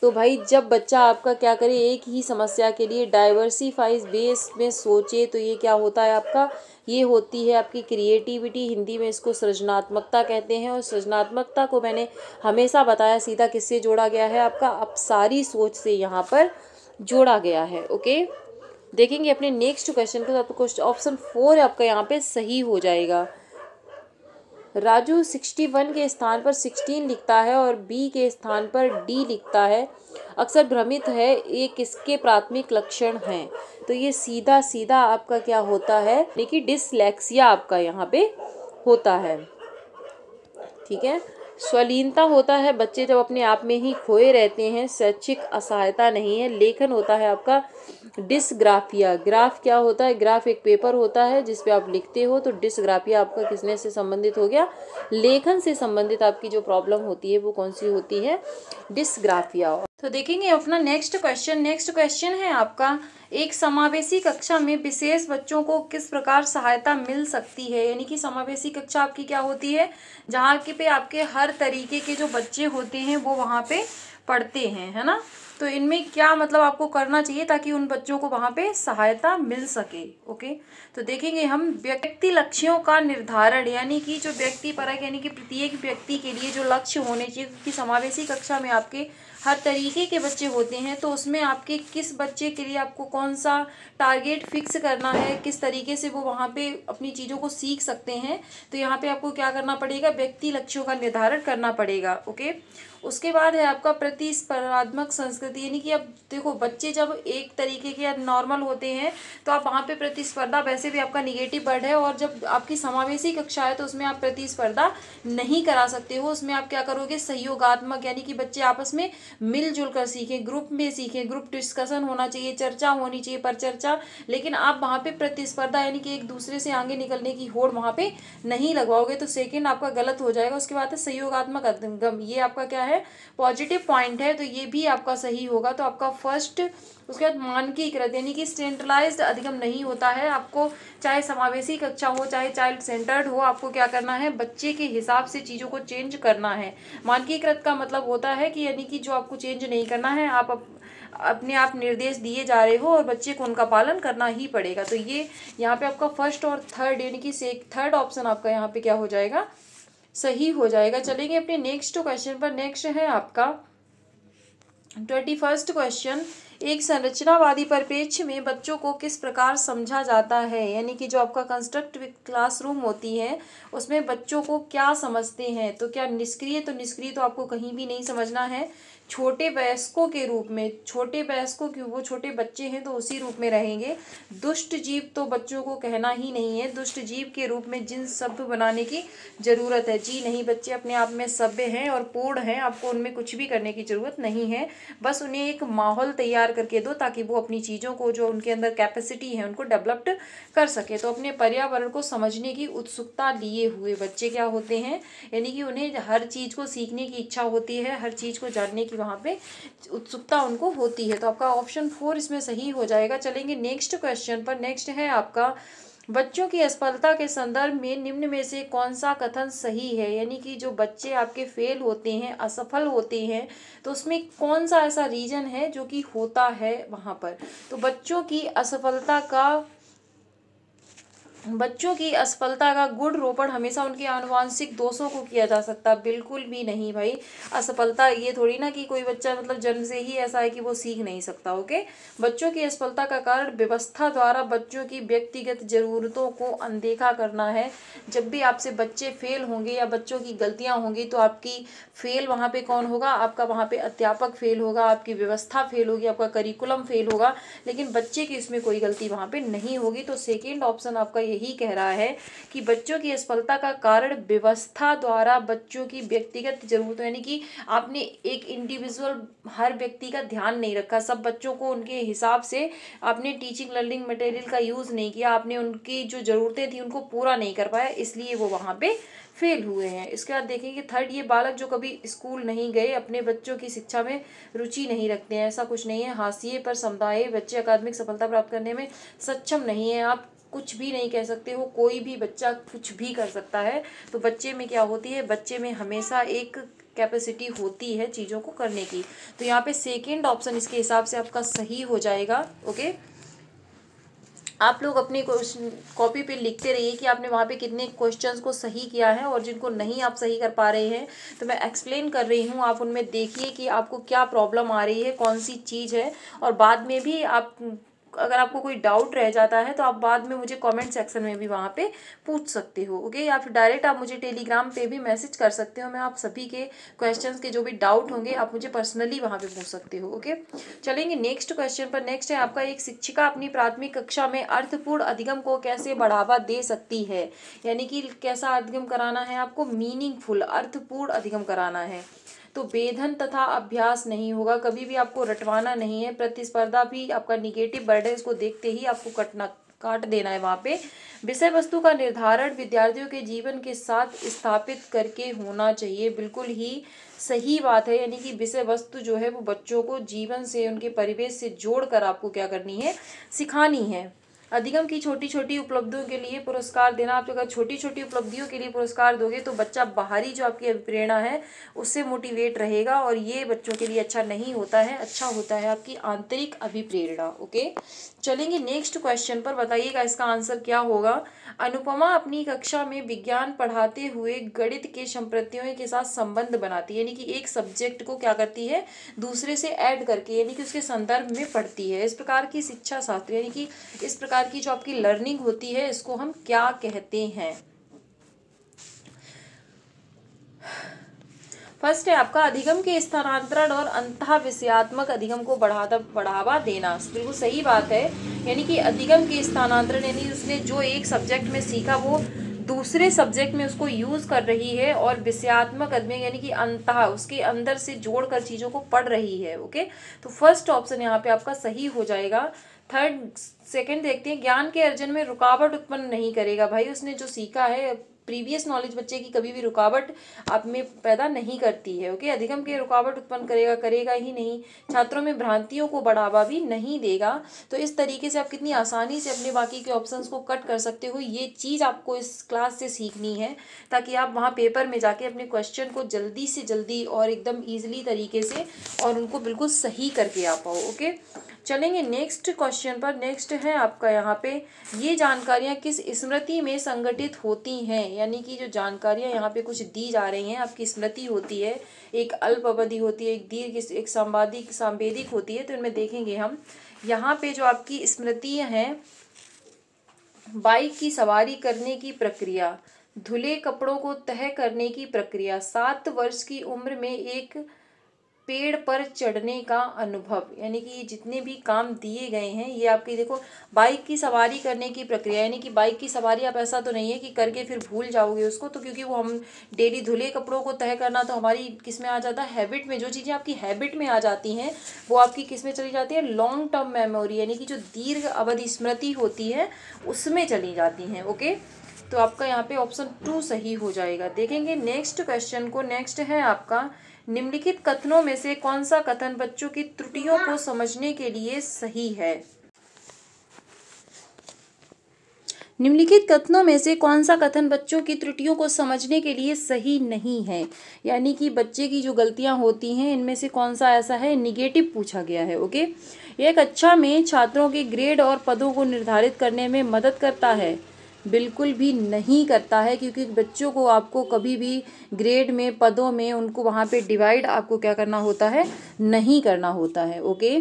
तो भाई जब बच्चा आपका क्या करे एक ही समस्या के लिए डाइवर्सिफाइज बेस में सोचे तो ये क्या होता है आपका ये होती है आपकी क्रिएटिविटी हिंदी में इसको सृजनात्मकता कहते हैं और सृजनात्मकता को मैंने हमेशा बताया सीधा किससे जोड़ा गया है आपका सारी सोच से यहाँ पर जोड़ा गया है ओके देखेंगे अपने नेक्स्ट क्वेश्चन को तो आपको क्वेश्चन ऑप्शन फोर आपका यहाँ पर सही हो जाएगा राजू 61 के स्थान पर 16 लिखता है और बी के स्थान पर डी लिखता है अक्सर भ्रमित है ये किसके प्राथमिक लक्षण हैं तो ये सीधा सीधा आपका क्या होता है यानी कि डिसलेक्सिया आपका यहाँ पे होता है ठीक है स्वलीनता होता है बच्चे जब अपने आप में ही खोए रहते हैं शैक्षिक असहायता नहीं है लेखन होता है आपका डिसग्राफिया ग्राफ क्या होता है ग्राफ एक पेपर होता है जिसपे आप लिखते हो तो डिसग्राफिया आपका किसने से संबंधित हो गया लेखन से संबंधित आपकी जो प्रॉब्लम होती है वो कौन सी होती है डिसग्राफिया तो देखेंगे अपना नेक्स्ट क्वेश्चन नेक्स्ट क्वेश्चन है आपका एक समावेशी कक्षा में विशेष बच्चों को किस प्रकार सहायता मिल सकती है यानी कि समावेशी कक्षा आपकी क्या होती है जहाँ के पे आपके हर तरीके के जो बच्चे होते हैं वो वहाँ पे पढ़ते हैं है ना तो इनमें क्या मतलब आपको करना चाहिए ताकि उन बच्चों को वहाँ पे सहायता मिल सके ओके तो देखेंगे हम व्यक्ति लक्ष्यों का निर्धारण यानी कि जो व्यक्ति परक यानी कि प्रत्येक व्यक्ति के लिए जो लक्ष्य होने चाहिए क्योंकि समावेशी कक्षा में आपके हर तरीके के बच्चे होते हैं तो उसमें आपके किस बच्चे के लिए आपको कौन सा टारगेट फिक्स करना है किस तरीके से वो वहाँ पे अपनी चीज़ों को सीख सकते हैं तो यहाँ पे आपको क्या करना पड़ेगा व्यक्ति लक्ष्यों का निर्धारण करना पड़ेगा ओके उसके बाद है आपका प्रतिस्पर्धात्मक संस्कृति यानी कि अब देखो बच्चे जब एक तरीके के नॉर्मल होते हैं तो आप वहाँ पे प्रतिस्पर्धा वैसे भी आपका निगेटिव बर्ड है और जब आपकी समावेशी कक्षा है तो उसमें आप प्रतिस्पर्धा नहीं करा सकते हो उसमें आप क्या करोगे सहयोगात्मक यानी कि बच्चे आपस में मिलजुल कर सीखें ग्रुप में सीखें ग्रुप डिस्कशन होना चाहिए चर्चा होनी चाहिए पर चर्चा लेकिन आप वहाँ पर प्रतिस्पर्धा यानी कि एक दूसरे से आगे निकलने की होड़ वहाँ पर नहीं लगवाओगे तो सेकेंड आपका गलत हो जाएगा उसके बाद है सहयोगात्मक गम ये आपका क्या है है पॉजिटिव पॉइंट है तो ये भी आपका सही होगा तो आपका फर्स्ट उसके बाद मानकीकृत यानी कि सेंट्रलाइज्ड अधिगम नहीं होता है आपको चाहे समावेशी कक्षा हो चाहे चाइल्ड सेंटर्ड हो आपको क्या करना है बच्चे के हिसाब से चीज़ों को चेंज करना है मानकीकृत का मतलब होता है कि यानी कि जो आपको चेंज नहीं करना है आप अपने आप निर्देश दिए जा रहे हो और बच्चे को उनका पालन करना ही पड़ेगा तो ये यहाँ पे आपका फर्स्ट और थर्ड यानी कि से थर्ड ऑप्शन आपका यहाँ पे क्या हो जाएगा सही हो जाएगा चलेंगे अपने नेक्स्ट क्वेश्चन पर नेक्स्ट है आपका ट्वेंटी फर्स्ट क्वेश्चन एक संरचनावादी परिप्रेक्ष्य में बच्चों को किस प्रकार समझा जाता है यानी कि जो आपका कंस्ट्रक्टिव क्लासरूम होती है उसमें बच्चों को क्या समझते हैं तो क्या निष्क्रिय तो निष्क्रिय तो आपको कहीं भी नहीं समझना है छोटे वयस्कों के रूप में छोटे वयस्कों की वो छोटे बच्चे हैं तो उसी रूप में रहेंगे दुष्ट जीव तो बच्चों को कहना ही नहीं है दुष्ट जीव के रूप में जिन शब्द बनाने की ज़रूरत है जी नहीं बच्चे अपने आप में सभ्य हैं और पूर्ण हैं आपको उनमें कुछ भी करने की ज़रूरत नहीं है बस उन्हें एक माहौल तैयार करके दो ताकि वो अपनी चीज़ों को जो उनके अंदर कैपेसिटी है उनको डेवलप्ड कर सके तो अपने पर्यावरण को समझने की उत्सुकता लिए हुए बच्चे क्या होते हैं यानी कि उन्हें हर चीज़ को सीखने की इच्छा होती है हर चीज़ को जानने की वहाँ पे उत्सुकता उनको होती है तो आपका ऑप्शन फोर इसमें सही हो जाएगा चलेंगे नेक्स्ट क्वेश्चन पर नेक्स्ट है आपका बच्चों की असफलता के संदर्भ में निम्न में से कौन सा कथन सही है यानी कि जो बच्चे आपके फेल होते हैं असफल होते हैं तो उसमें कौन सा ऐसा रीजन है जो कि होता है वहाँ पर तो बच्चों की असफलता का बच्चों की असफलता का गुड़ रोपण हमेशा उनके आनुवांशिक दोषों को किया जा सकता बिल्कुल भी नहीं भाई असफलता ये थोड़ी ना कि कोई बच्चा मतलब जन्म से ही ऐसा है कि वो सीख नहीं सकता ओके बच्चों की असफलता का कारण व्यवस्था द्वारा बच्चों की व्यक्तिगत जरूरतों को अनदेखा करना है जब भी आपसे बच्चे फेल होंगे या बच्चों की गलतियाँ होंगी तो आपकी फेल वहाँ पर कौन होगा आपका वहाँ पर अध्यापक फेल होगा आपकी व्यवस्था फेल होगी आपका करिकुलम फेल होगा लेकिन बच्चे की इसमें कोई गलती वहाँ पर नहीं होगी तो सेकेंड ऑप्शन आपका ये यही कह रहा है कि बच्चों की असफलता का कारण व्यवस्था द्वारा बच्चों की व्यक्तिगत जरूरत यानी कि आपने एक इंडिविजुअल हर व्यक्ति का ध्यान नहीं रखा सब बच्चों को उनके हिसाब से आपने टीचिंग लर्निंग मटेरियल का यूज़ नहीं किया आपने उनकी जो ज़रूरतें थी उनको पूरा नहीं कर पाया इसलिए वो वहाँ पर फेल हुए हैं इसके बाद देखेंगे थर्ड ये बालक जो कभी स्कूल नहीं गए अपने बच्चों की शिक्षा में रुचि नहीं रखते हैं ऐसा कुछ नहीं है हाशिए पर समुदाय बच्चे अकादमिक सफलता प्राप्त करने में सक्षम नहीं है आप कुछ भी नहीं कह सकते हो कोई भी बच्चा कुछ भी कर सकता है तो बच्चे में क्या होती है बच्चे में हमेशा एक कैपेसिटी होती है चीज़ों को करने की तो यहाँ पे सेकेंड ऑप्शन इसके हिसाब से आपका सही हो जाएगा ओके आप लोग अपने कॉपी पे लिखते रहिए कि आपने वहाँ पे कितने क्वेश्चंस को सही किया है और जिनको नहीं आप सही कर पा रहे हैं तो मैं एक्सप्लेन कर रही हूँ आप उनमें देखिए कि आपको क्या प्रॉब्लम आ रही है कौन सी चीज़ है और बाद में भी आप अगर आपको कोई डाउट रह जाता है तो आप बाद में मुझे कमेंट सेक्शन में भी वहाँ पे पूछ सकते हो ओके या फिर डायरेक्ट आप मुझे टेलीग्राम पे भी मैसेज कर सकते हो मैं आप सभी के क्वेश्चंस के जो भी डाउट होंगे आप मुझे पर्सनली वहाँ पे पूछ सकते हो ओके चलेंगे नेक्स्ट क्वेश्चन पर नेक्स्ट है आपका एक शिक्षिका अपनी प्राथमिक कक्षा में अर्थपूर्ण अधिगम को कैसे बढ़ावा दे सकती है यानी कि कैसा अधिगम कराना है आपको मीनिंगफुल अर्थपूर्ण अधिगम कराना है तो वेधन तथा अभ्यास नहीं होगा कभी भी आपको रटवाना नहीं है प्रतिस्पर्धा भी आपका निगेटिव बर्ड है इसको देखते ही आपको कटना काट देना है वहाँ पे विषय वस्तु का निर्धारण विद्यार्थियों के जीवन के साथ स्थापित करके होना चाहिए बिल्कुल ही सही बात है यानी कि विषय वस्तु जो है वो बच्चों को जीवन से उनके परिवेश से जोड़ कर आपको क्या करनी है सिखानी है अधिगम की छोटी छोटी उपलब्धियों के लिए पुरस्कार देना आप अगर छोटी छोटी उपलब्धियों के लिए पुरस्कार दोगे तो बच्चा बाहरी जो आपकी अभिप्रेरणा है उससे मोटिवेट रहेगा और ये बच्चों के लिए अच्छा नहीं होता है अच्छा होता है आपकी आंतरिक अभिप्रेरणा ओके चलेंगे नेक्स्ट क्वेश्चन पर बताइएगा इसका आंसर क्या होगा अनुपमा अपनी कक्षा में विज्ञान पढ़ाते हुए गणित के संप्रतियों के साथ संबंध बनाती है यानी कि एक सब्जेक्ट को क्या करती है दूसरे से ऐड करके यानी कि उसके संदर्भ में पढ़ती है इस प्रकार की शिक्षा शास्त्र यानी कि इस प्रकार प्रकार की जो आपकी लर्निंग होती है इसको हम क्या कहते हैं फर्स्ट है आपका अधिगम के स्थानांतरण और अंतः विषयात्मक अधिगम को बढ़ाता बढ़ावा देना बिल्कुल सही बात है यानी कि अधिगम के स्थानांतरण यानी उसने जो एक सब्जेक्ट में सीखा वो दूसरे सब्जेक्ट में उसको यूज़ कर रही है और विषयात्मक अदमी यानी कि अंतः उसके अंदर से जोड़कर चीज़ों को पढ़ रही है ओके तो फर्स्ट ऑप्शन यहाँ पे आपका सही हो जाएगा थर्ड सेकंड देखते हैं ज्ञान के अर्जन में रुकावट उत्पन्न नहीं करेगा भाई उसने जो सीखा है प्रीवियस नॉलेज बच्चे की कभी भी रुकावट आप में पैदा नहीं करती है ओके अधिगम के रुकावट उत्पन्न करेगा करेगा ही नहीं छात्रों में भ्रांतियों को बढ़ावा भी नहीं देगा तो इस तरीके से आप कितनी आसानी से अपने बाकी के ऑप्शंस को कट कर सकते हो ये चीज़ आपको इस क्लास से सीखनी है ताकि आप वहाँ पेपर में जाके अपने क्वेश्चन को जल्दी से जल्दी और एकदम ईजिली तरीके से और उनको बिल्कुल सही करके आ पाओ ओके चलेंगे नेक्स्ट क्वेश्चन पर नेक्स्ट है आपका यहाँ पे ये जानकारियाँ किस स्मृति में संगठित होती हैं यानी कि जो जानकारियाँ यहाँ पे कुछ दी जा रही हैं आपकी स्मृति होती है एक अल्प अवधि होती है एक दीर्घ एक संवादिक सांवेदिक होती है तो इनमें देखेंगे हम यहाँ पे जो आपकी स्मृति हैं बाइक की सवारी करने की प्रक्रिया धुले कपड़ों को तह करने की प्रक्रिया सात वर्ष की उम्र में एक पेड़ पर चढ़ने का अनुभव यानी कि ये जितने भी काम दिए गए हैं ये आपकी देखो बाइक की सवारी करने की प्रक्रिया यानी कि बाइक की सवारी आप ऐसा तो नहीं है कि करके फिर भूल जाओगे उसको तो क्योंकि वो हम डेली धुले कपड़ों को तय करना तो हमारी किस में आ जाता है हैबिट में जो चीज़ें आपकी हैबिट में आ जाती हैं वो आपकी किस में चली जाती है लॉन्ग टर्म मेमोरी यानी कि जो दीर्घ अवधि स्मृति होती है उसमें चली जाती हैं ओके तो आपका यहाँ पे ऑप्शन टू सही हो जाएगा देखेंगे नेक्स्ट क्वेश्चन को नेक्स्ट है आपका निम्नलिखित कथनों में से कौन सा कथन बच्चों की त्रुटियों को हाँ। समझने के लिए सही है निम्नलिखित कथनों में से कौन सा कथन बच्चों की त्रुटियों को समझने के लिए सही नहीं है यानी कि बच्चे की जो गलतियां होती हैं इनमें से कौन सा ऐसा है निगेटिव पूछा गया है ओके एक कक्षा अच्छा में छात्रों के ग्रेड और पदों को निर्धारित करने में मदद करता है बिल्कुल भी नहीं करता है क्योंकि बच्चों को आपको कभी भी ग्रेड में पदों में उनको वहाँ पे डिवाइड आपको क्या करना होता है नहीं करना होता है ओके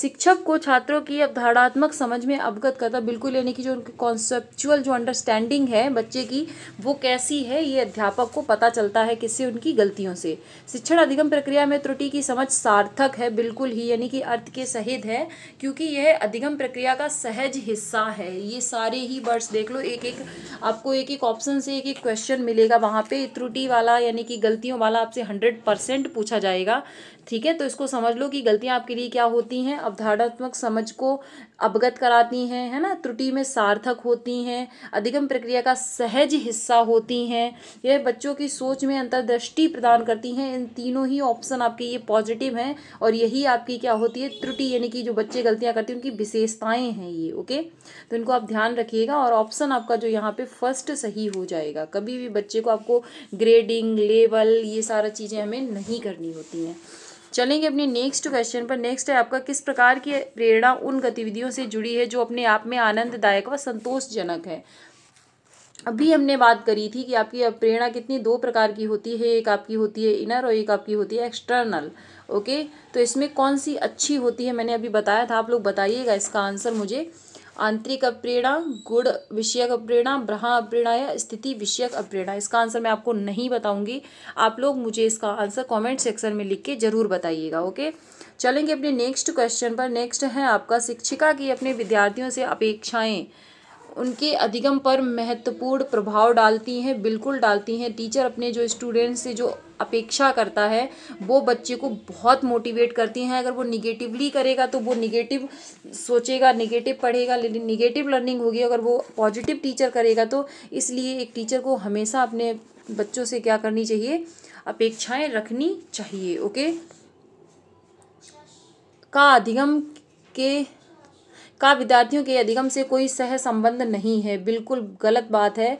शिक्षक को छात्रों की अवधारणात्मक समझ में अवगत करता बिल्कुल यानी कि जो उनकी कॉन्सेप्चुअल जो अंडरस्टैंडिंग है बच्चे की वो कैसी है ये अध्यापक को पता चलता है किससे उनकी गलतियों से शिक्षण अधिगम प्रक्रिया में त्रुटि की समझ सार्थक है बिल्कुल ही यानी कि अर्थ के सहित है क्योंकि यह अधिगम प्रक्रिया का सहज हिस्सा है ये सारे ही वर्ड्स देख लो एक एक आपको एक एक ऑप्शन से एक एक क्वेश्चन मिलेगा वहाँ पर त्रुटि वाला यानी कि गलतियों वाला आपसे हंड्रेड परसेंट पूछा जाएगा ठीक है तो इसको समझ लो कि गलतियाँ आपके लिए क्या होती हैं अवधारणात्मक समझ को अवगत कराती हैं है ना त्रुटि में सार्थक होती हैं अधिगम प्रक्रिया का सहज हिस्सा होती हैं यह बच्चों की सोच में अंतर्दृष्टि प्रदान करती हैं इन तीनों ही ऑप्शन आपके ये पॉजिटिव हैं और यही आपकी क्या होती है त्रुटि यानी कि जो बच्चे गलतियाँ करते हैं उनकी विशेषताएँ हैं ये ओके तो इनको आप ध्यान रखिएगा और ऑप्शन आपका जो यहाँ पर फर्स्ट सही हो जाएगा कभी भी बच्चे को आपको ग्रेडिंग लेवल ये सारा चीज़ें हमें नहीं करनी होती हैं चलेंगे अपने नेक्स्ट क्वेश्चन पर नेक्स्ट है आपका किस प्रकार की प्रेरणा उन गतिविधियों से जुड़ी है जो अपने आप में आनंददायक व संतोषजनक है अभी हमने बात करी थी कि आपकी प्रेरणा कितनी दो प्रकार की होती है एक आपकी होती है इनर और एक आपकी होती है एक्सटर्नल ओके तो इसमें कौन सी अच्छी होती है मैंने अभी बताया था आप लोग बताइएगा इसका आंसर मुझे आंतरिक अप्रेरणा गुण विषयक अप्रेरणा ब्रहा अप्रेरणा या स्थिति विषयक अप्रेरणा इसका आंसर मैं आपको नहीं बताऊंगी आप लोग मुझे इसका आंसर कमेंट सेक्शन में लिख के जरूर बताइएगा ओके चलेंगे अपने नेक्स्ट क्वेश्चन पर नेक्स्ट है आपका शिक्षिका की अपने विद्यार्थियों से अपेक्षाएँ उनके अधिगम पर महत्वपूर्ण प्रभाव डालती हैं बिल्कुल डालती हैं टीचर अपने जो स्टूडेंट से जो अपेक्षा करता है वो बच्चे को बहुत मोटिवेट करती हैं अगर वो निगेटिवली करेगा तो वो निगेटिव सोचेगा निगेटिव पढ़ेगा लेकिन निगेटिव लर्निंग होगी अगर वो पॉजिटिव टीचर करेगा तो इसलिए एक टीचर को हमेशा अपने बच्चों से क्या करनी चाहिए अपेक्षाएं रखनी चाहिए ओके का अधिगम के का विद्यार्थियों के अधिगम से कोई सहसंबंध नहीं है बिल्कुल गलत बात है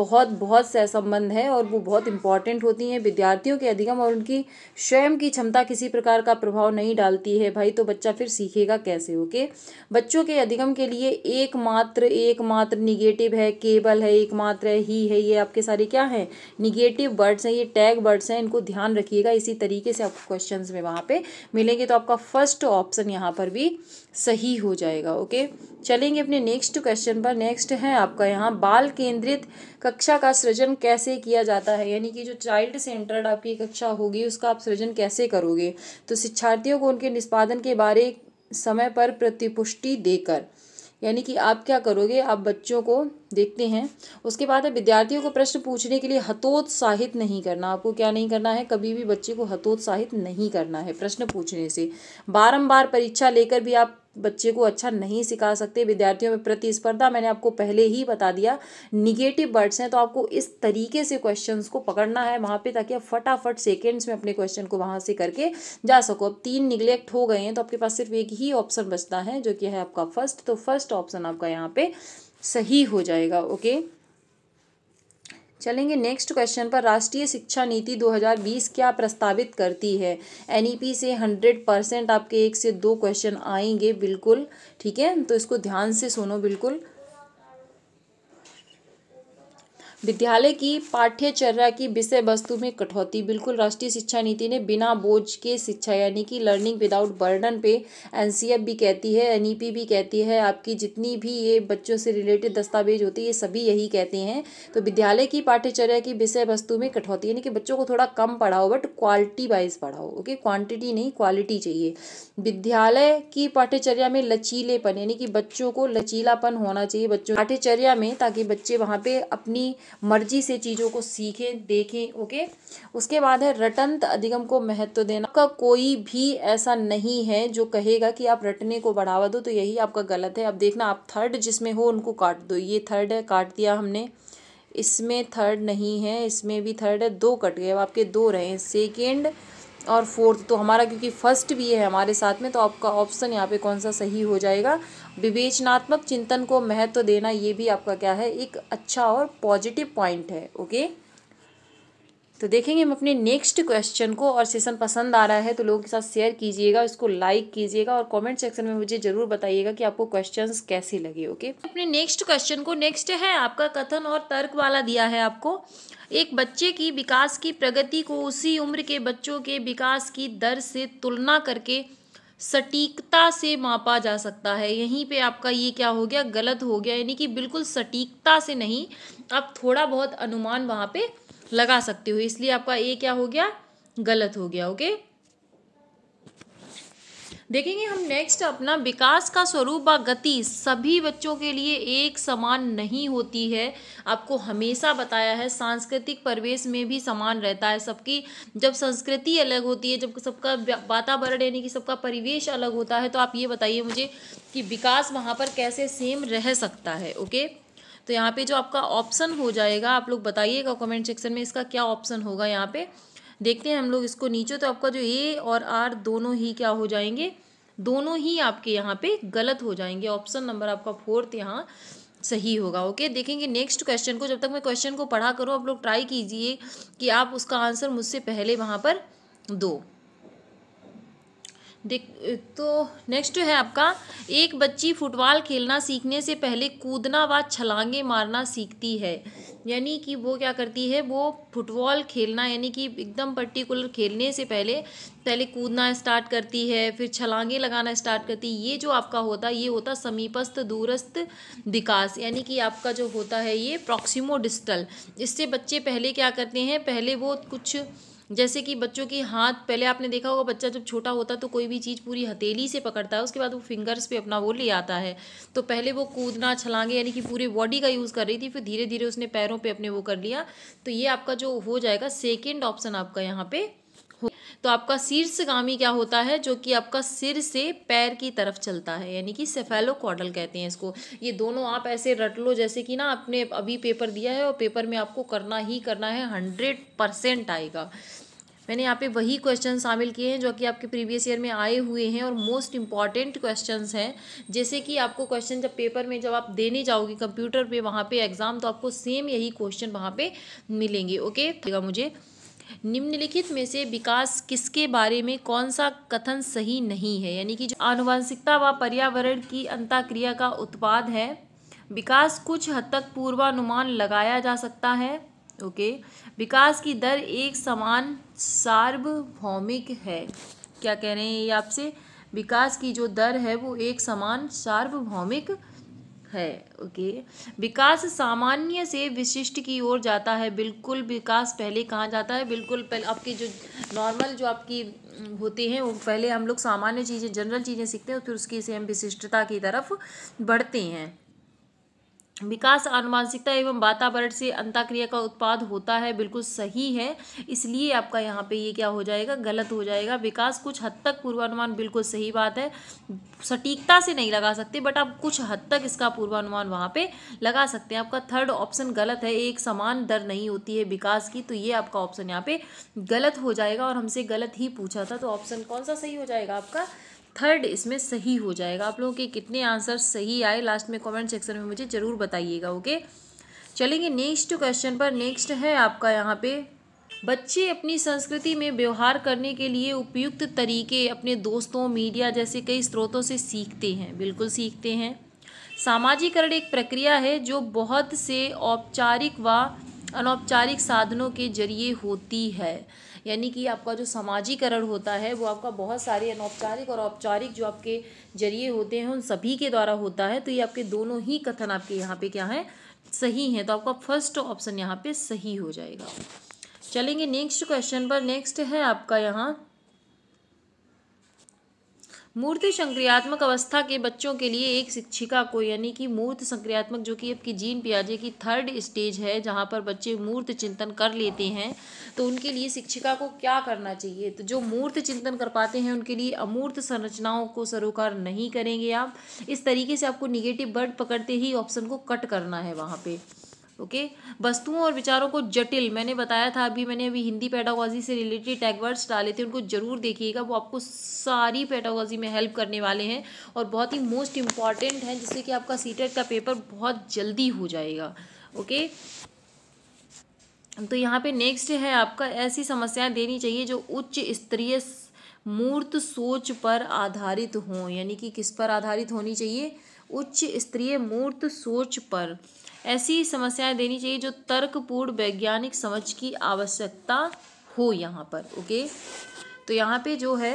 बहुत बहुत सहसंबंध है और वो बहुत इंपॉर्टेंट होती हैं विद्यार्थियों के अधिगम और उनकी स्वयं की क्षमता किसी प्रकार का प्रभाव नहीं डालती है भाई तो बच्चा फिर सीखेगा कैसे ओके बच्चों के अधिगम के लिए एकमात्र एकमात्र निगेटिव है केबल है एकमात्र है ही है ये आपके सारे क्या हैं निगेटिव वर्ड्स हैं ये टैग वर्ड्स हैं इनको ध्यान रखिएगा इसी तरीके से आपको क्वेश्चन में वहाँ पर मिलेंगे तो आपका फर्स्ट ऑप्शन यहाँ पर भी सही हो जाएगा ओके चलेंगे अपने नेक्स्ट क्वेश्चन पर नेक्स्ट है आपका यहाँ बाल केंद्रित कक्षा का सृजन कैसे किया जाता है यानी कि जो चाइल्ड सेंटर्ड आपकी कक्षा होगी उसका आप सृजन कैसे करोगे तो शिक्षार्थियों को उनके निष्पादन के बारे समय पर प्रतिपुष्टि देकर यानी कि आप क्या करोगे आप बच्चों को देखते हैं उसके बाद है विद्यार्थियों को प्रश्न पूछने के लिए हतोत्साहित नहीं करना आपको क्या नहीं करना है कभी भी बच्चे को हतोत्साहित नहीं करना है प्रश्न पूछने से बारंबार परीक्षा लेकर भी आप बच्चे को अच्छा नहीं सिखा सकते विद्यार्थियों में प्रतिस्पर्धा मैंने आपको पहले ही बता दिया निगेटिव वर्ड्स हैं तो आपको इस तरीके से क्वेश्चंस को पकड़ना है वहाँ पे ताकि आप फटाफट सेकेंड्स में अपने क्वेश्चन को वहाँ से करके जा सको अब तीन निगलेक्ट हो गए हैं तो आपके पास सिर्फ एक ही ऑप्शन बचता है जो कि है आपका फर्स्ट तो फर्स्ट ऑप्शन आपका यहाँ पर सही हो जाएगा ओके चलेंगे नेक्स्ट क्वेश्चन पर राष्ट्रीय शिक्षा नीति 2020 क्या प्रस्तावित करती है एनईपी e से 100 परसेंट आपके एक से दो क्वेश्चन आएंगे बिल्कुल ठीक है तो इसको ध्यान से सुनो बिल्कुल विद्यालय की पाठ्यचर्या की विषय वस्तु में कटौती बिल्कुल राष्ट्रीय शिक्षा नीति ने बिना बोझ के शिक्षा यानी कि लर्निंग विदाउट बर्डन पे एन भी कहती है एन भी कहती है आपकी जितनी भी ये बच्चों से रिलेटेड दस्तावेज होती है ये सभी यही कहते हैं तो विद्यालय की पाठ्यचर्या की विषय वस्तु में कटौती यानी कि बच्चों को थोड़ा कम पढ़ाओ बट क्वालिटी वाइज पढ़ाओ ओके क्वान्टिटी नहीं क्वालिटी चाहिए विद्यालय की पाठ्यचर्या में लचीलेपन यानी कि बच्चों को लचीलापन होना चाहिए बच्चों पाठ्यचर्या में ताकि बच्चे वहाँ पर अपनी मर्जी से चीज़ों को सीखें देखें ओके उसके बाद है रटंत अधिगम को महत्व देना आपका कोई भी ऐसा नहीं है जो कहेगा कि आप रटने को बढ़ावा दो तो यही आपका गलत है अब देखना आप थर्ड जिसमें हो उनको काट दो ये थर्ड है काट दिया हमने इसमें थर्ड नहीं है इसमें भी थर्ड है दो कट गए अब आपके दो रहे सेकेंड और फोर्थ तो हमारा क्योंकि फर्स्ट भी है हमारे साथ में तो आपका ऑप्शन यहाँ पे कौन सा सही हो जाएगा विवेचनात्मक चिंतन को महत्व तो देना ये भी आपका क्या है एक अच्छा और पॉजिटिव पॉइंट है ओके तो देखेंगे हम अपने नेक्स्ट क्वेश्चन को और सेशन पसंद आ रहा है तो लोगों के साथ शेयर कीजिएगा इसको लाइक कीजिएगा और कमेंट सेक्शन में मुझे जरूर बताइएगा कि आपको क्वेश्चंस कैसे लगे ओके अपने नेक्स्ट क्वेश्चन को नेक्स्ट है आपका कथन और तर्क वाला दिया है आपको एक बच्चे की विकास की प्रगति को उसी उम्र के बच्चों के विकास की दर से तुलना करके सटीकता से मापा जा सकता है यहीं पे आपका ये क्या हो गया गलत हो गया यानी कि बिल्कुल सटीकता से नहीं आप थोड़ा बहुत अनुमान वहाँ पे लगा सकते हो इसलिए आपका ये क्या हो गया गलत हो गया ओके देखेंगे हम नेक्स्ट अपना विकास का स्वरूप व गति सभी बच्चों के लिए एक समान नहीं होती है आपको हमेशा बताया है सांस्कृतिक परिवेश में भी समान रहता है सबकी जब संस्कृति अलग होती है जब सबका वातावरण यानी कि सबका परिवेश अलग होता है तो आप ये बताइए मुझे कि विकास वहाँ पर कैसे सेम रह सकता है ओके तो यहाँ पे जो आपका ऑप्शन हो जाएगा आप लोग बताइएगा कमेंट सेक्शन में इसका क्या ऑप्शन होगा यहाँ पे देखते हैं हम लोग इसको नीचे तो आपका जो ए और आर दोनों ही क्या हो जाएंगे दोनों ही आपके यहाँ पे गलत हो जाएंगे ऑप्शन नंबर आपका फोर्थ यहाँ सही होगा ओके देखेंगे नेक्स्ट क्वेश्चन को जब तक मैं क्वेश्चन को पढ़ा करूँ आप लोग ट्राई कीजिए कि आप उसका आंसर मुझसे पहले वहाँ पर दो देख तो नेक्स्ट है आपका एक बच्ची फुटबॉल खेलना सीखने से पहले कूदना व छलांगे मारना सीखती है यानी कि वो क्या करती है वो फुटबॉल खेलना यानी कि एकदम पर्टिकुलर खेलने से पहले पहले कूदना स्टार्ट करती है फिर छलांगे लगाना स्टार्ट करती है ये जो आपका होता है ये होता समीपस्थ दूरस्थ विकास यानी कि आपका जो होता है ये प्रॉक्सिमो डिस्टल इससे बच्चे पहले क्या करते हैं पहले वो कुछ जैसे कि बच्चों के हाथ पहले आपने देखा होगा बच्चा जब छोटा होता तो कोई भी चीज़ पूरी हथेली से पकड़ता है उसके बाद वो फिंगर्स पे अपना वो ले आता है तो पहले वो कूदना छलांगे यानी कि पूरे बॉडी का यूज़ कर रही थी फिर धीरे धीरे उसने पैरों पर अपने वो कर लिया तो ये आपका जो हो जाएगा सेकेंड ऑप्शन आपका यहाँ पर तो आपका शीर्षगामी क्या होता है जो कि आपका सिर से पैर की तरफ चलता है यानी कि सेफेलो कॉडल कहते हैं इसको ये दोनों आप ऐसे रट लो जैसे कि ना आपने अभी पेपर दिया है और पेपर में आपको करना ही करना है हंड्रेड परसेंट आएगा मैंने यहाँ पे वही क्वेश्चन शामिल किए हैं जो कि आपके प्रीवियस ईयर में आए हुए हैं और मोस्ट इंपॉर्टेंट क्वेश्चन हैं जैसे कि आपको क्वेश्चन जब पेपर में जब आप देने जाओगे कंप्यूटर पे वहाँ पे एग्ज़ाम तो आपको सेम यही क्वेश्चन वहाँ पे मिलेंगे ओके तो मुझे निम्नलिखित में से विकास किसके बारे में कौन सा कथन सही नहीं है यानी कि जो आनुवंशिकता व पर्यावरण की अंताक्रिया का उत्पाद है विकास कुछ हद तक पूर्वानुमान लगाया जा सकता है ओके विकास की दर एक समान सार्वभौमिक है क्या कह रहे हैं ये आपसे विकास की जो दर है वो एक समान सार्वभौमिक है ओके विकास सामान्य से विशिष्ट की ओर जाता है बिल्कुल विकास पहले कहाँ जाता है बिल्कुल पहले आपकी जो नॉर्मल जो आपकी होते हैं वो पहले हम लोग सामान्य चीज़ें जनरल चीज़ें सीखते हैं फिर उसकी से हम विशिष्टता की तरफ बढ़ते हैं विकास आनुवांशिकता एवं वातावरण से अंताक्रिया का उत्पाद होता है बिल्कुल सही है इसलिए आपका यहाँ पे ये क्या हो जाएगा गलत हो जाएगा विकास कुछ हद तक पूर्वानुमान बिल्कुल सही बात है सटीकता से नहीं लगा सकते बट आप कुछ हद तक इसका पूर्वानुमान वहाँ पे लगा सकते हैं आपका थर्ड ऑप्शन गलत है एक समान दर नहीं होती है विकास की तो ये आपका ऑप्शन यहाँ पर गलत हो जाएगा और हमसे गलत ही पूछा था तो ऑप्शन कौन सा सही हो जाएगा आपका थर्ड इसमें सही हो जाएगा आप लोगों के कितने आंसर सही आए लास्ट में कमेंट सेक्शन में मुझे ज़रूर बताइएगा ओके चलेंगे नेक्स्ट क्वेश्चन पर नेक्स्ट है आपका यहाँ पे बच्चे अपनी संस्कृति में व्यवहार करने के लिए उपयुक्त तरीके अपने दोस्तों मीडिया जैसे कई स्रोतों से सीखते हैं बिल्कुल सीखते हैं सामाजिकरण एक प्रक्रिया है जो बहुत से औपचारिक व अनौपचारिक साधनों के जरिए होती है यानी कि आपका जो समाजीकरण होता है वो आपका बहुत सारे अनौपचारिक और औपचारिक जो आपके जरिए होते हैं उन सभी के द्वारा होता है तो ये आपके दोनों ही कथन आपके यहाँ पे क्या है सही है तो आपका फर्स्ट ऑप्शन यहाँ पे सही हो जाएगा चलेंगे नेक्स्ट क्वेश्चन पर नेक्स्ट है आपका यहाँ मूर्त संक्रियात्मक अवस्था के बच्चों के लिए एक शिक्षिका को यानी कि मूर्त संक्रियात्मक जो कि आपकी जीन पियाजे की थर्ड स्टेज है जहाँ पर बच्चे मूर्त चिंतन कर लेते हैं तो उनके लिए शिक्षिका को क्या करना चाहिए तो जो मूर्त चिंतन कर पाते हैं उनके लिए अमूर्त संरचनाओं को सरोकार नहीं करेंगे आप इस तरीके से आपको निगेटिव वर्ड पकड़ते ही ऑप्शन को कट करना है वहाँ पर ओके वस्तुओं और विचारों को जटिल मैंने बताया था अभी मैंने अभी हिंदी पैटागॉजी से रिलेटेड टैगवर्ड्स डाले थे उनको ज़रूर देखिएगा वो आपको सारी पैटागॉजी में हेल्प करने वाले हैं और बहुत ही मोस्ट इम्पॉर्टेंट हैं जिससे कि आपका सी e का पेपर बहुत जल्दी हो जाएगा ओके तो यहाँ पे नेक्स्ट है आपका ऐसी समस्याएं देनी चाहिए जो उच्च स्तरीय मूर्त सोच पर आधारित हों यानी कि किस पर आधारित होनी चाहिए उच्च स्तरीय मूर्त सोच पर ऐसी समस्याएं देनी चाहिए जो तर्कपूर्ण वैज्ञानिक समझ की आवश्यकता हो यहाँ पर ओके तो यहाँ पे जो है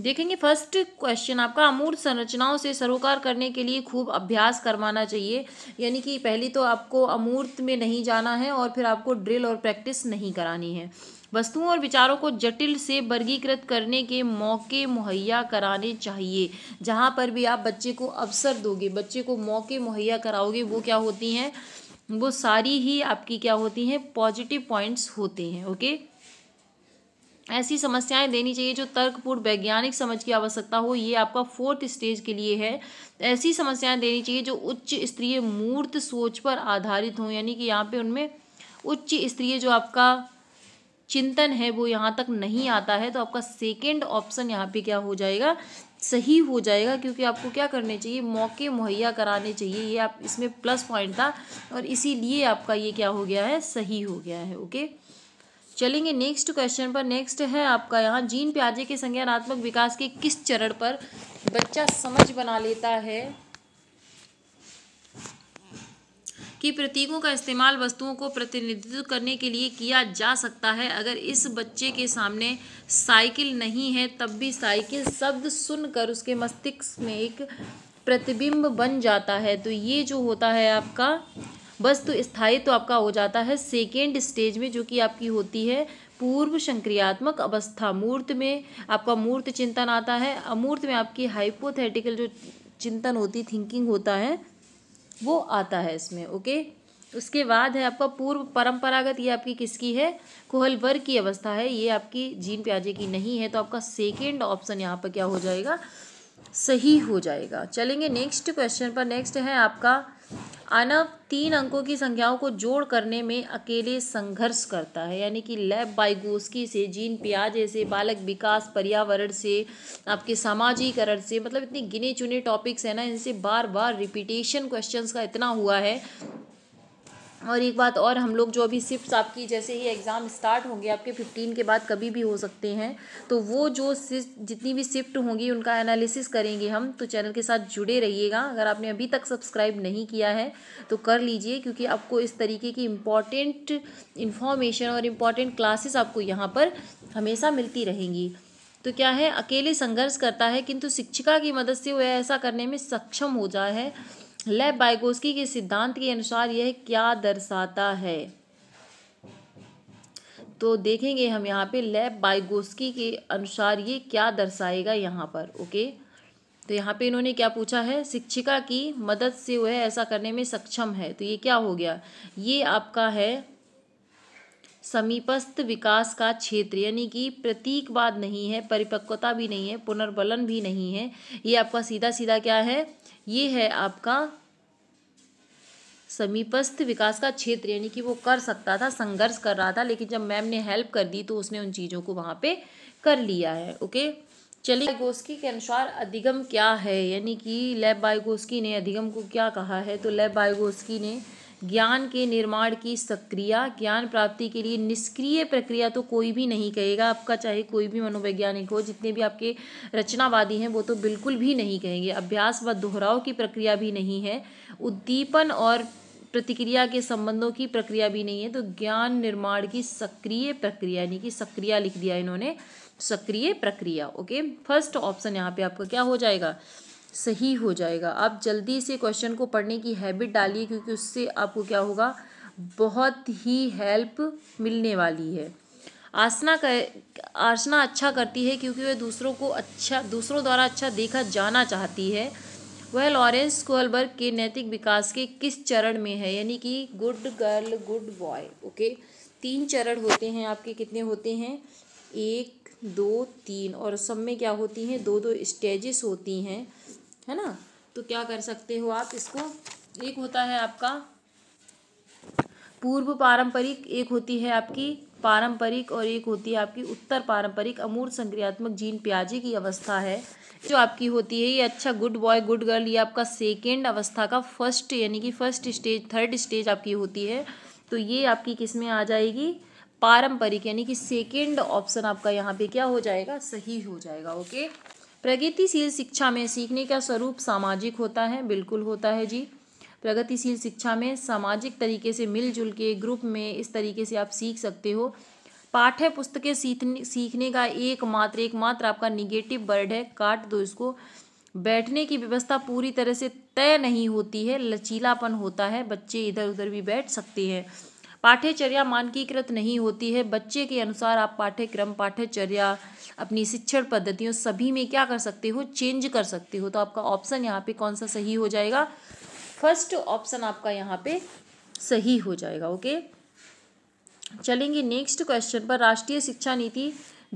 देखेंगे फर्स्ट क्वेश्चन आपका अमूर्त संरचनाओं से सरोकार करने के लिए खूब अभ्यास करवाना चाहिए यानी कि पहले तो आपको अमूर्त में नहीं जाना है और फिर आपको ड्रिल और प्रैक्टिस नहीं करानी है वस्तुओं और विचारों को जटिल से वर्गीकृत करने के मौके मुहैया कराने चाहिए जहाँ पर भी आप बच्चे को अवसर दोगे बच्चे को मौके मुहैया कराओगे वो क्या होती हैं वो सारी ही आपकी क्या होती हैं पॉजिटिव पॉइंट्स होते हैं ओके ऐसी समस्याएं देनी चाहिए जो तर्कपूर्ण वैज्ञानिक समझ की आवश्यकता हो ये आपका फोर्थ स्टेज के लिए है ऐसी समस्याएं देनी चाहिए जो उच्च स्तरीय मूर्त सोच पर आधारित हों यानी कि यहाँ पे उनमें उच्च स्तरीय जो आपका चिंतन है वो यहाँ तक नहीं आता है तो आपका सेकेंड ऑप्शन यहाँ पे क्या हो जाएगा सही हो जाएगा क्योंकि आपको क्या करने चाहिए मौके मुहैया कराने चाहिए ये आप इसमें प्लस पॉइंट था और इसीलिए आपका ये क्या हो गया है सही हो गया है ओके चलेंगे नेक्स्ट क्वेश्चन पर नेक्स्ट है आपका यहाँ जीन प्याजे के संज्ञानात्मक विकास के किस चरण पर बच्चा समझ बना लेता है कि प्रतीकों का इस्तेमाल वस्तुओं को प्रतिनिधित्व करने के लिए किया जा सकता है अगर इस बच्चे के सामने साइकिल नहीं है तब भी साइकिल शब्द सुनकर उसके मस्तिष्क में एक प्रतिबिंब बन जाता है तो ये जो होता है आपका वस्तु तो स्थायी तो आपका हो जाता है सेकेंड स्टेज में जो कि आपकी होती है पूर्व संक्रियात्मक अवस्था मूर्त में आपका मूर्त चिंतन आता है अमूर्त में आपकी हाइपोथेटिकल जो चिंतन होती थिंकिंग होता है वो आता है इसमें ओके उसके बाद है आपका पूर्व परंपरागत ये आपकी किसकी है कोहलवर की अवस्था है ये आपकी जीन प्याजे की नहीं है तो आपका सेकेंड ऑप्शन यहाँ पर क्या हो जाएगा सही हो जाएगा चलेंगे नेक्स्ट क्वेश्चन पर नेक्स्ट है आपका अनव तीन अंकों की संख्याओं को जोड़ करने में अकेले संघर्ष करता है यानी कि लैब बाइगोस्की से जीन प्याज से बालक विकास पर्यावरण से आपके सामाजिकरण से मतलब इतने गिने चुने टॉपिक्स हैं ना इनसे बार बार रिपीटेशन क्वेश्चंस का इतना हुआ है और एक बात और हम लोग जो अभी शिफ्ट आपकी जैसे ही एग्ज़ाम स्टार्ट होंगे आपके फिफ्टीन के बाद कभी भी हो सकते हैं तो वो जो जितनी भी शिफ्ट होंगी उनका एनालिसिस करेंगे हम तो चैनल के साथ जुड़े रहिएगा अगर आपने अभी तक सब्सक्राइब नहीं किया है तो कर लीजिए क्योंकि आपको इस तरीके की इम्पॉर्टेंट इन्फॉर्मेशन और इम्पॉर्टेंट क्लासेस आपको यहाँ पर हमेशा मिलती रहेंगी तो क्या है अकेले संघर्ष करता है किंतु शिक्षिका की मदद से वह ऐसा करने में सक्षम हो जाए लेव बायकोस्की के सिद्धांत के अनुसार यह क्या दर्शाता है तो देखेंगे हम यहाँ पे लेब बाइगोस्की के अनुसार ये क्या दर्शाएगा यहाँ पर ओके तो यहाँ पे इन्होंने क्या पूछा है शिक्षिका की मदद से वह ऐसा करने में सक्षम है तो ये क्या हो गया ये आपका है समीपस्थ विकास का क्षेत्र यानी कि प्रतीकवाद नहीं है परिपक्वता भी नहीं है पुनर्बलन भी नहीं है ये आपका सीधा सीधा क्या है ये है आपका समीपस्थ विकास का क्षेत्र यानी कि वो कर सकता था संघर्ष कर रहा था लेकिन जब मैम ने हेल्प कर दी तो उसने उन चीज़ों को वहाँ पे कर लिया है ओके चलिए बायगोस्की के अनुसार अधिगम क्या है यानी कि लेब बायगोस्की ने अधिगम को क्या कहा है तो लेब बायगोस्की ने ज्ञान के निर्माण की सक्रिय ज्ञान प्राप्ति के लिए निष्क्रिय प्रक्रिया तो कोई भी नहीं कहेगा आपका चाहे कोई भी मनोवैज्ञानिक हो जितने भी आपके रचनावादी हैं वो तो बिल्कुल भी नहीं कहेंगे अभ्यास व दोहराव की प्रक्रिया भी नहीं है उद्दीपन और प्रतिक्रिया के संबंधों की प्रक्रिया भी नहीं है तो ज्ञान निर्माण की सक्रिय प्रक्रिया यानी कि सक्रिया लिख दिया इन्होंने सक्रिय प्रक्रिया ओके फर्स्ट ऑप्शन यहाँ पे आपका क्या हो जाएगा सही हो जाएगा आप जल्दी से क्वेश्चन को पढ़ने की हैबिट डालिए क्योंकि उससे आपको क्या होगा बहुत ही हेल्प मिलने वाली है आसना कर आसना अच्छा करती है क्योंकि वह दूसरों को अच्छा दूसरों द्वारा अच्छा देखा जाना चाहती है वह लॉरेंस कोहलबर्ग के नैतिक विकास के किस चरण में है यानी कि good girl good boy okay तीन चरण होते हैं आपके कितने होते हैं एक दो तीन और सब में क्या होती हैं दो दो स्टेजेस होती हैं है ना तो क्या कर सकते हो आप इसको एक होता है आपका पूर्व पारंपरिक एक होती है आपकी पारंपरिक और एक होती है आपकी उत्तर पारंपरिक अमूर संक्रियात्मक जीन प्याजे की अवस्था है जो आपकी होती है ये अच्छा गुड बॉय गुड गर्ल ये आपका सेकेंड अवस्था का फर्स्ट यानी कि फर्स्ट स्टेज थर्ड स्टेज आपकी होती है तो ये आपकी किस में आ जाएगी पारंपरिक यानी कि सेकेंड ऑप्शन आपका यहाँ पे क्या हो जाएगा सही हो जाएगा ओके प्रगतिशील शिक्षा में सीखने का स्वरूप सामाजिक होता है बिल्कुल होता है जी प्रगतिशील शिक्षा में सामाजिक तरीके से मिलजुल के ग्रुप में इस तरीके से आप सीख सकते हो पाठ्य पुस्तकें सीखने सीखने का एकमात्र एकमात्र आपका निगेटिव वर्ड है काट दो इसको बैठने की व्यवस्था पूरी तरह से तय नहीं होती है लचीलापन होता है बच्चे इधर उधर भी बैठ सकते हैं पाठ्यचर्या मानकीकृत नहीं होती है बच्चे के अनुसार आप पाठ्यक्रम पाठ्यचर्या अपनी शिक्षण पद्धतियों सभी में क्या कर सकते हो चेंज कर सकते हो तो आपका ऑप्शन यहाँ पे कौन सा सही हो जाएगा फर्स्ट ऑप्शन आपका यहाँ पे सही हो जाएगा ओके चलेंगे नेक्स्ट क्वेश्चन पर राष्ट्रीय शिक्षा नीति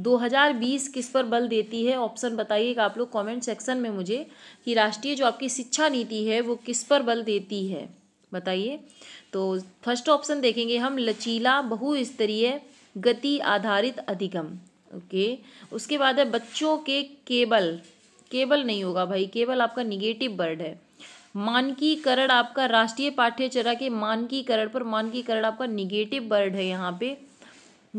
2020 किस पर बल देती है ऑप्शन बताइएगा आप लोग कमेंट सेक्शन में मुझे कि राष्ट्रीय जो आपकी शिक्षा नीति है वो किस पर बल देती है बताइए तो फर्स्ट ऑप्शन देखेंगे हम लचीला बहुस्तरीय गति आधारित अधिगम ओके उसके बाद है बच्चों के केबल केबल नहीं होगा भाई केबल आपका निगेटिव वर्ड है मानकीकरण आपका राष्ट्रीय पाठ्यचर्या के मानकीकरण पर मानकीकरण आपका निगेटिव वर्ड है यहाँ पे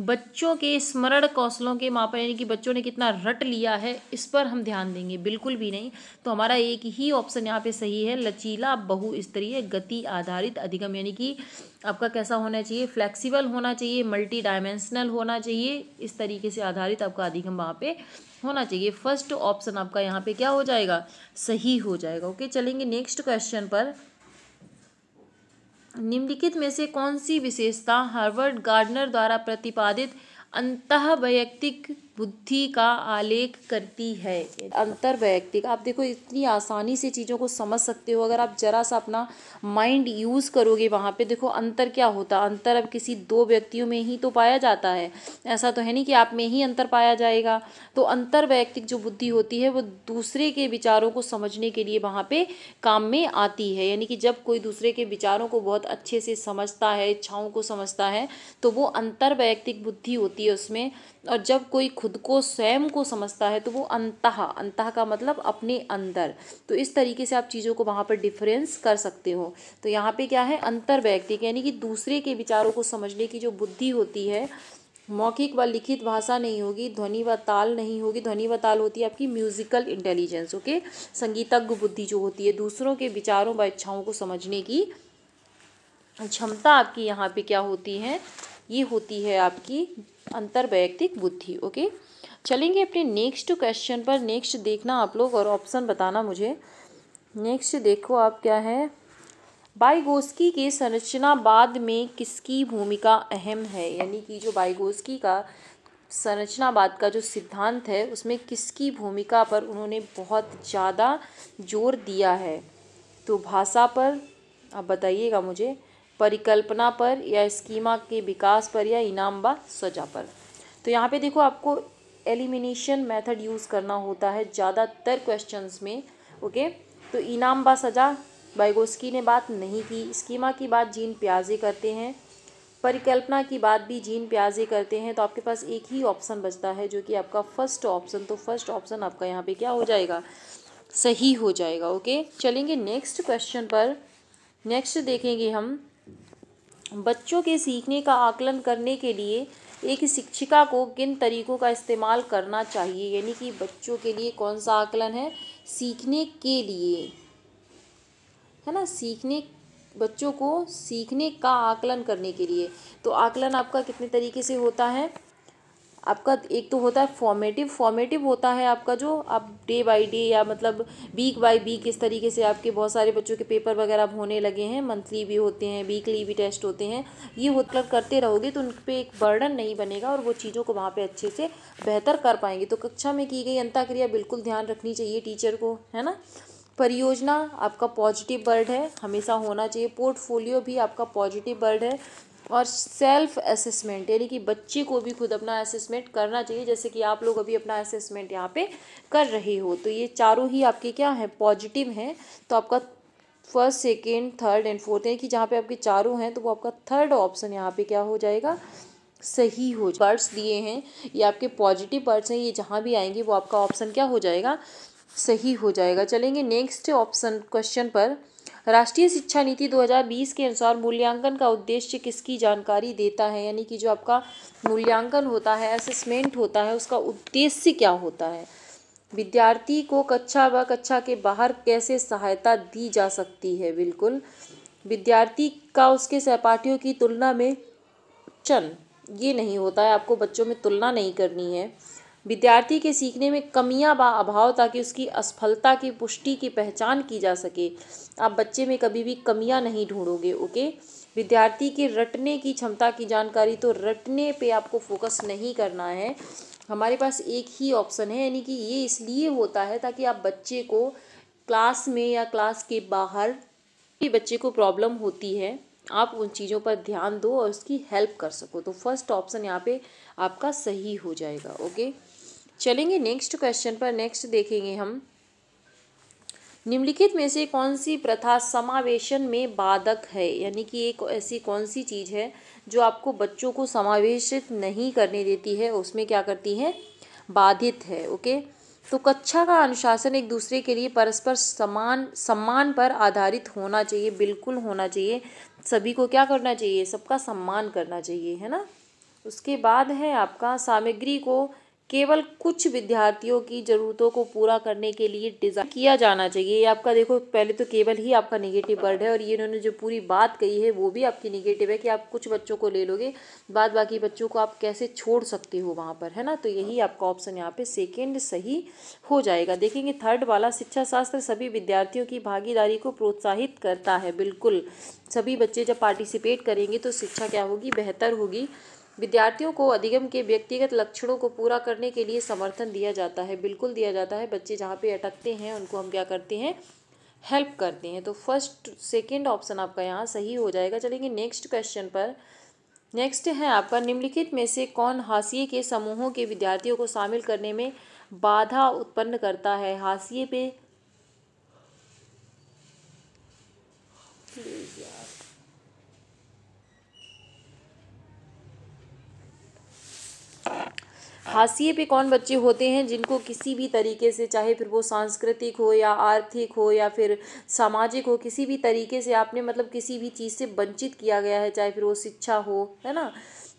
बच्चों के स्मरण कौशलों के मापन यानी कि बच्चों ने कितना रट लिया है इस पर हम ध्यान देंगे बिल्कुल भी नहीं तो हमारा एक ही ऑप्शन यहाँ पे सही है लचीला बहु स्तरीय गति आधारित अधिगम यानी कि आपका कैसा होना चाहिए फ्लेक्सिबल होना चाहिए मल्टी डायमेंशनल होना चाहिए इस तरीके से आधारित आपका अधिगम वहाँ पर होना चाहिए फर्स्ट ऑप्शन आपका यहाँ पर क्या हो जाएगा सही हो जाएगा ओके चलेंगे नेक्स्ट क्वेश्चन पर निम्नलिखित में से कौन सी विशेषता हार्वर्ड गार्डनर द्वारा प्रतिपादित अंत वैयक्तिक बुद्धि का आलेख करती है अंतर्वैयक्तिक आप देखो इतनी आसानी से चीज़ों को समझ सकते हो अगर आप ज़रा सा अपना माइंड यूज़ करोगे वहाँ पे देखो अंतर क्या होता अंतर अब किसी दो व्यक्तियों में ही तो पाया जाता है ऐसा तो है नहीं कि आप में ही अंतर पाया जाएगा तो अंतर व्यक्तिक जो बुद्धि होती है वो दूसरे के विचारों को समझने के लिए वहाँ पर काम में आती है यानी कि जब कोई दूसरे के विचारों को बहुत अच्छे से समझता है इच्छाओं को समझता है तो वो अंतर्वैयक्तिक बुद्धि होती है उसमें और जब कोई खुद खुद को स्वयं को समझता है तो वो अंतः अंतः का मतलब अपने अंदर तो इस तरीके से आप चीज़ों को वहाँ पर डिफरेंस कर सकते हो तो यहाँ पे क्या है अंतर व्यक्तिक यानी कि दूसरे के विचारों को समझने की जो बुद्धि होती है मौखिक व लिखित भाषा नहीं होगी ध्वनि व ताल नहीं होगी ध्वनि व ताल होती है आपकी म्यूजिकल इंटेलिजेंस ओके संगीतज्ञ बुद्धि जो होती है दूसरों के विचारों व इच्छाओं को समझने की क्षमता आपकी यहाँ पे क्या होती है ये होती है आपकी अंतर वैयक्तिक बुद्धि ओके चलेंगे अपने नेक्स्ट क्वेश्चन पर नेक्स्ट देखना आप लोग और ऑप्शन बताना मुझे नेक्स्ट देखो आप क्या है बाइगोस्की के संरचनावाद में किसकी भूमिका अहम है यानी कि जो बाइगोस्की का संरचनावाद का जो सिद्धांत है उसमें किसकी भूमिका पर उन्होंने बहुत ज़्यादा जोर दिया है तो भाषा पर आप बताइएगा मुझे परिकल्पना पर या स्कीमा के विकास पर या इनाम व सजा पर तो यहाँ पे देखो आपको एलिमिनेशन मेथड यूज़ करना होता है ज़्यादातर क्वेश्चंस में ओके तो इनाम व सजा बाइगोस्की ने बात नहीं की स्कीमा की बात जीन प्याजे करते हैं परिकल्पना की बात भी जीन प्याजे करते हैं तो आपके पास एक ही ऑप्शन बचता है जो कि आपका फर्स्ट ऑप्शन तो फर्स्ट ऑप्शन आपका यहाँ पे क्या हो जाएगा सही हो जाएगा ओके चलेंगे नेक्स्ट क्वेश्चन पर नेक्स्ट देखेंगे हम बच्चों के सीखने का आकलन करने के लिए एक शिक्षिका को किन तरीकों का इस्तेमाल करना चाहिए यानी कि बच्चों के लिए कौन सा आकलन है सीखने के लिए है ना सीखने बच्चों को सीखने का आकलन करने के लिए तो आकलन आपका कितने तरीके से होता है आपका एक तो होता है फॉर्मेटिव फॉर्मेटिव होता है आपका जो आप डे बाय डे या मतलब वीक बाय वीक इस तरीके से आपके बहुत सारे बच्चों के पेपर वगैरह अब होने लगे हैं मंथली भी होते हैं वीकली भी टेस्ट होते हैं ये मतलब करते रहोगे तो उन पर एक बर्डन नहीं बनेगा और वो चीज़ों को वहाँ पर अच्छे से बेहतर कर पाएंगे तो कक्षा में की गई अंताक्रिया बिल्कुल ध्यान रखनी चाहिए टीचर को है ना परियोजना आपका पॉजिटिव वर्ड है हमेशा होना चाहिए पोर्टफोलियो भी आपका पॉजिटिव वर्ड है और सेल्फ असेसमेंट यानी कि बच्चे को भी खुद अपना असेसमेंट करना चाहिए जैसे कि आप लोग अभी अपना असेसमेंट यहाँ पे कर रहे हो तो ये चारों ही आपके क्या हैं पॉजिटिव हैं तो आपका first second third and fourth यानी कि जहाँ पे आपके चारों हैं तो वो आपका थर्ड ऑप्शन यहाँ पे क्या हो जाएगा सही हो बर्ड्स दिए हैं ये आपके पॉजिटिव बर्ड्स हैं ये जहाँ भी आएंगे वो आपका ऑप्शन क्या हो जाएगा सही हो जाएगा चलेंगे नेक्स्ट ऑप्शन क्वेश्चन पर राष्ट्रीय शिक्षा नीति 2020 के अनुसार मूल्यांकन का उद्देश्य किसकी जानकारी देता है यानी कि जो आपका मूल्यांकन होता है असेसमेंट होता है उसका उद्देश्य क्या होता है विद्यार्थी को कक्षा व कक्षा के बाहर कैसे सहायता दी जा सकती है बिल्कुल विद्यार्थी का उसके सहपाठियों की तुलना में चन ये नहीं होता है आपको बच्चों में तुलना नहीं करनी है विद्यार्थी के सीखने में कमियां व अभाव ताकि उसकी असफलता की पुष्टि की पहचान की जा सके आप बच्चे में कभी भी कमियां नहीं ढूंढोगे ओके विद्यार्थी के रटने की क्षमता की जानकारी तो रटने पे आपको फोकस नहीं करना है हमारे पास एक ही ऑप्शन है यानी कि ये इसलिए होता है ताकि आप बच्चे को क्लास में या क्लास के बाहर भी बच्चे को प्रॉब्लम होती है आप उन चीज़ों पर ध्यान दो और उसकी हेल्प कर सको तो फर्स्ट ऑप्शन यहाँ पे आपका सही हो जाएगा ओके चलेंगे नेक्स्ट क्वेश्चन पर नेक्स्ट देखेंगे हम निम्नलिखित में से कौन सी प्रथा समावेशन में बाधक है यानी कि एक ऐसी कौन सी चीज़ है जो आपको बच्चों को समावेशित नहीं करने देती है उसमें क्या करती है बाधित है ओके तो कक्षा का अनुशासन एक दूसरे के लिए परस्पर समान सम्मान पर आधारित होना चाहिए बिल्कुल होना चाहिए सभी को क्या करना चाहिए सबका सम्मान करना चाहिए है ना उसके बाद है आपका सामग्री को केवल कुछ विद्यार्थियों की ज़रूरतों को पूरा करने के लिए डिज़ाइन किया जाना चाहिए ये आपका देखो पहले तो केवल ही आपका नेगेटिव वर्ड है और ये इन्होंने जो पूरी बात कही है वो भी आपकी नेगेटिव है कि आप कुछ बच्चों को ले लोगे बाद बाकी बच्चों को आप कैसे छोड़ सकते हो वहाँ पर है ना तो यही आपका ऑप्शन यहाँ पर सेकेंड सही हो जाएगा देखेंगे थर्ड वाला शिक्षा शास्त्र सभी विद्यार्थियों की भागीदारी को प्रोत्साहित करता है बिल्कुल सभी बच्चे जब पार्टिसिपेट करेंगे तो शिक्षा क्या होगी बेहतर होगी विद्यार्थियों को अधिगम के व्यक्तिगत लक्षणों को पूरा करने के लिए समर्थन दिया जाता है बिल्कुल दिया जाता है बच्चे जहाँ पे अटकते हैं उनको हम क्या करते हैं हेल्प करते हैं तो फर्स्ट सेकेंड ऑप्शन आपका यहाँ सही हो जाएगा चलेंगे नेक्स्ट क्वेश्चन पर नेक्स्ट है आपका निम्नलिखित में से कौन हाशिए के समूहों के विद्यार्थियों को शामिल करने में बाधा उत्पन्न करता है हाशिए पे हाशिए पे कौन बच्चे होते हैं जिनको किसी भी तरीके से चाहे फिर वो सांस्कृतिक हो या आर्थिक हो या फिर सामाजिक हो किसी भी तरीके से आपने मतलब किसी भी चीज़ से वंचित किया गया है चाहे फिर वो शिक्षा हो है ना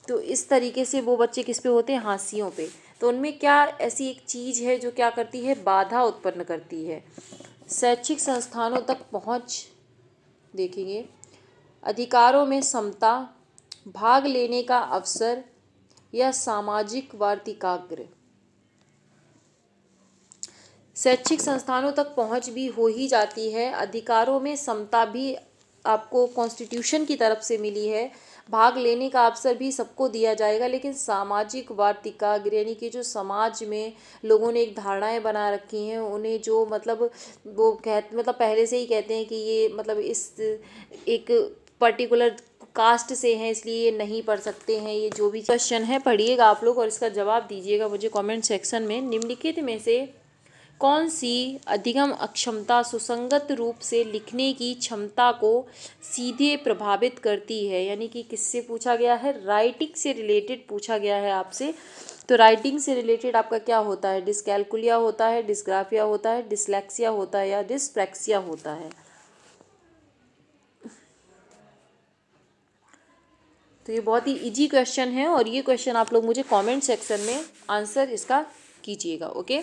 तो इस तरीके से वो बच्चे किस पे होते हैं हाशियों पे तो उनमें क्या ऐसी एक चीज़ है जो क्या करती है बाधा उत्पन्न करती है शैक्षिक संस्थानों तक पहुँच देखेंगे अधिकारों में समता भाग लेने का अवसर या सामाजिक वार्तिकाग्र शैक्षिक संस्थानों तक पहुंच भी हो ही जाती है अधिकारों में समता भी आपको कॉन्स्टिट्यूशन की तरफ से मिली है भाग लेने का अवसर भी सबको दिया जाएगा लेकिन सामाजिक वार्तिकाग्र यानी कि जो समाज में लोगों ने एक धारणाएं बना रखी हैं उन्हें जो मतलब वो कह मतलब पहले से ही कहते हैं कि ये मतलब इस एक पर्टिकुलर कास्ट से हैं इसलिए ये नहीं पढ़ सकते हैं ये जो भी क्वेश्चन है पढ़िएगा आप लोग और इसका जवाब दीजिएगा मुझे कमेंट सेक्शन में निम्नलिखित में से कौन सी अधिगम अक्षमता सुसंगत रूप से लिखने की क्षमता को सीधे प्रभावित करती है यानी कि किससे पूछा गया है राइटिंग से रिलेटेड पूछा गया है आपसे तो राइटिंग से रिलेटेड आपका क्या होता है डिसकैलकुलिया होता है डिस्ग्राफिया होता है डिसलैक्सिया होता है या डिस्प्रैक्सिया होता है तो ये बहुत ही इजी क्वेश्चन है और ये क्वेश्चन आप लोग मुझे कमेंट सेक्शन में आंसर इसका कीजिएगा ओके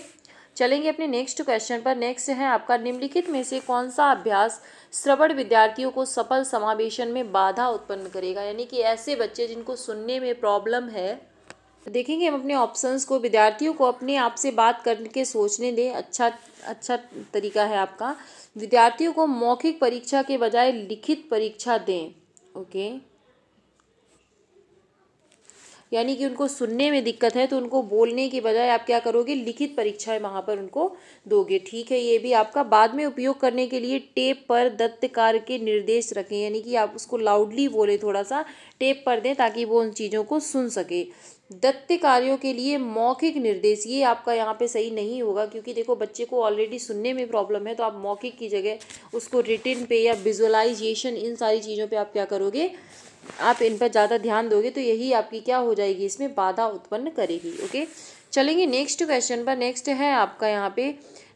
चलेंगे अपने नेक्स्ट क्वेश्चन पर नेक्स्ट है आपका निम्नलिखित में से कौन सा अभ्यास श्रवण विद्यार्थियों को सफल समावेशन में बाधा उत्पन्न करेगा यानी कि ऐसे बच्चे जिनको सुनने में प्रॉब्लम है देखेंगे हम अपने ऑप्शंस को विद्यार्थियों को अपने आप से बात करके सोचने दें अच्छा अच्छा तरीका है आपका विद्यार्थियों को मौखिक परीक्षा के बजाय लिखित परीक्षा दें ओके यानी कि उनको सुनने में दिक्कत है तो उनको बोलने की बजाय आप क्या करोगे लिखित परीक्षाएं वहाँ पर उनको दोगे ठीक है ये भी आपका बाद में उपयोग करने के लिए टेप पर दत्तकार के निर्देश रखें यानी कि आप उसको लाउडली बोले थोड़ा सा टेप पर दें ताकि वो उन चीज़ों को सुन सके दत्त कार्यों के लिए मौखिक निर्देश ये आपका यहाँ पे सही नहीं होगा क्योंकि देखो बच्चे को ऑलरेडी सुनने में प्रॉब्लम है तो आप मौखिक की जगह उसको रिटिन पे या विजुअलाइजेशन इन सारी चीज़ों पे आप क्या करोगे आप इन पर ज़्यादा ध्यान दोगे तो यही आपकी क्या हो जाएगी इसमें बाधा उत्पन्न करेगी ओके चलेंगे नेक्स्ट क्वेश्चन पर नेक्स्ट है आपका यहाँ पे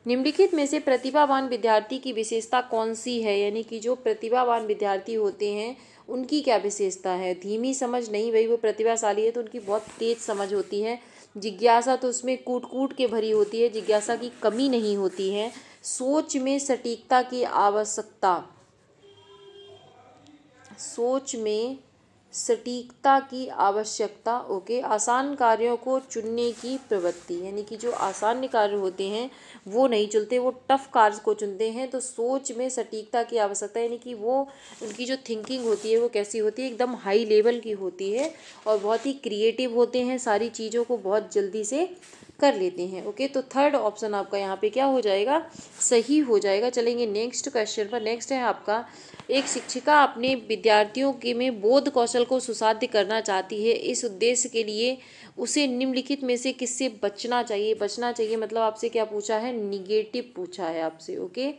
निम्नलिखित में से प्रतिभावान विद्यार्थी की विशेषता कौन सी है यानी कि जो प्रतिभावान विद्यार्थी होते हैं उनकी क्या विशेषता है धीमी समझ नहीं भाई वो प्रतिभाशाली है तो उनकी बहुत तेज समझ होती है जिज्ञासा तो उसमें कूट कूट के भरी होती है जिज्ञासा की कमी नहीं होती है सोच में सटीकता की आवश्यकता सोच में सटीकता की आवश्यकता ओके आसान कार्यों को चुनने की प्रवृत्ति यानी कि जो आसान कार्य होते हैं वो नहीं चुनते वो टफ कार्य को चुनते हैं तो सोच में सटीकता की आवश्यकता यानी कि वो उनकी जो थिंकिंग होती है वो कैसी होती है एकदम हाई लेवल की होती है और बहुत ही क्रिएटिव होते हैं सारी चीज़ों को बहुत जल्दी से कर लेते हैं ओके तो थर्ड ऑप्शन आपका यहाँ पे क्या हो जाएगा सही हो जाएगा चलेंगे नेक्स्ट क्वेश्चन पर नेक्स्ट है आपका एक शिक्षिका अपने विद्यार्थियों के में बोध कौशल को सुसाध्य करना चाहती है इस उद्देश्य के लिए उसे निम्नलिखित में से किससे बचना चाहिए बचना चाहिए मतलब आपसे क्या पूछा है निगेटिव पूछा है आपसे ओके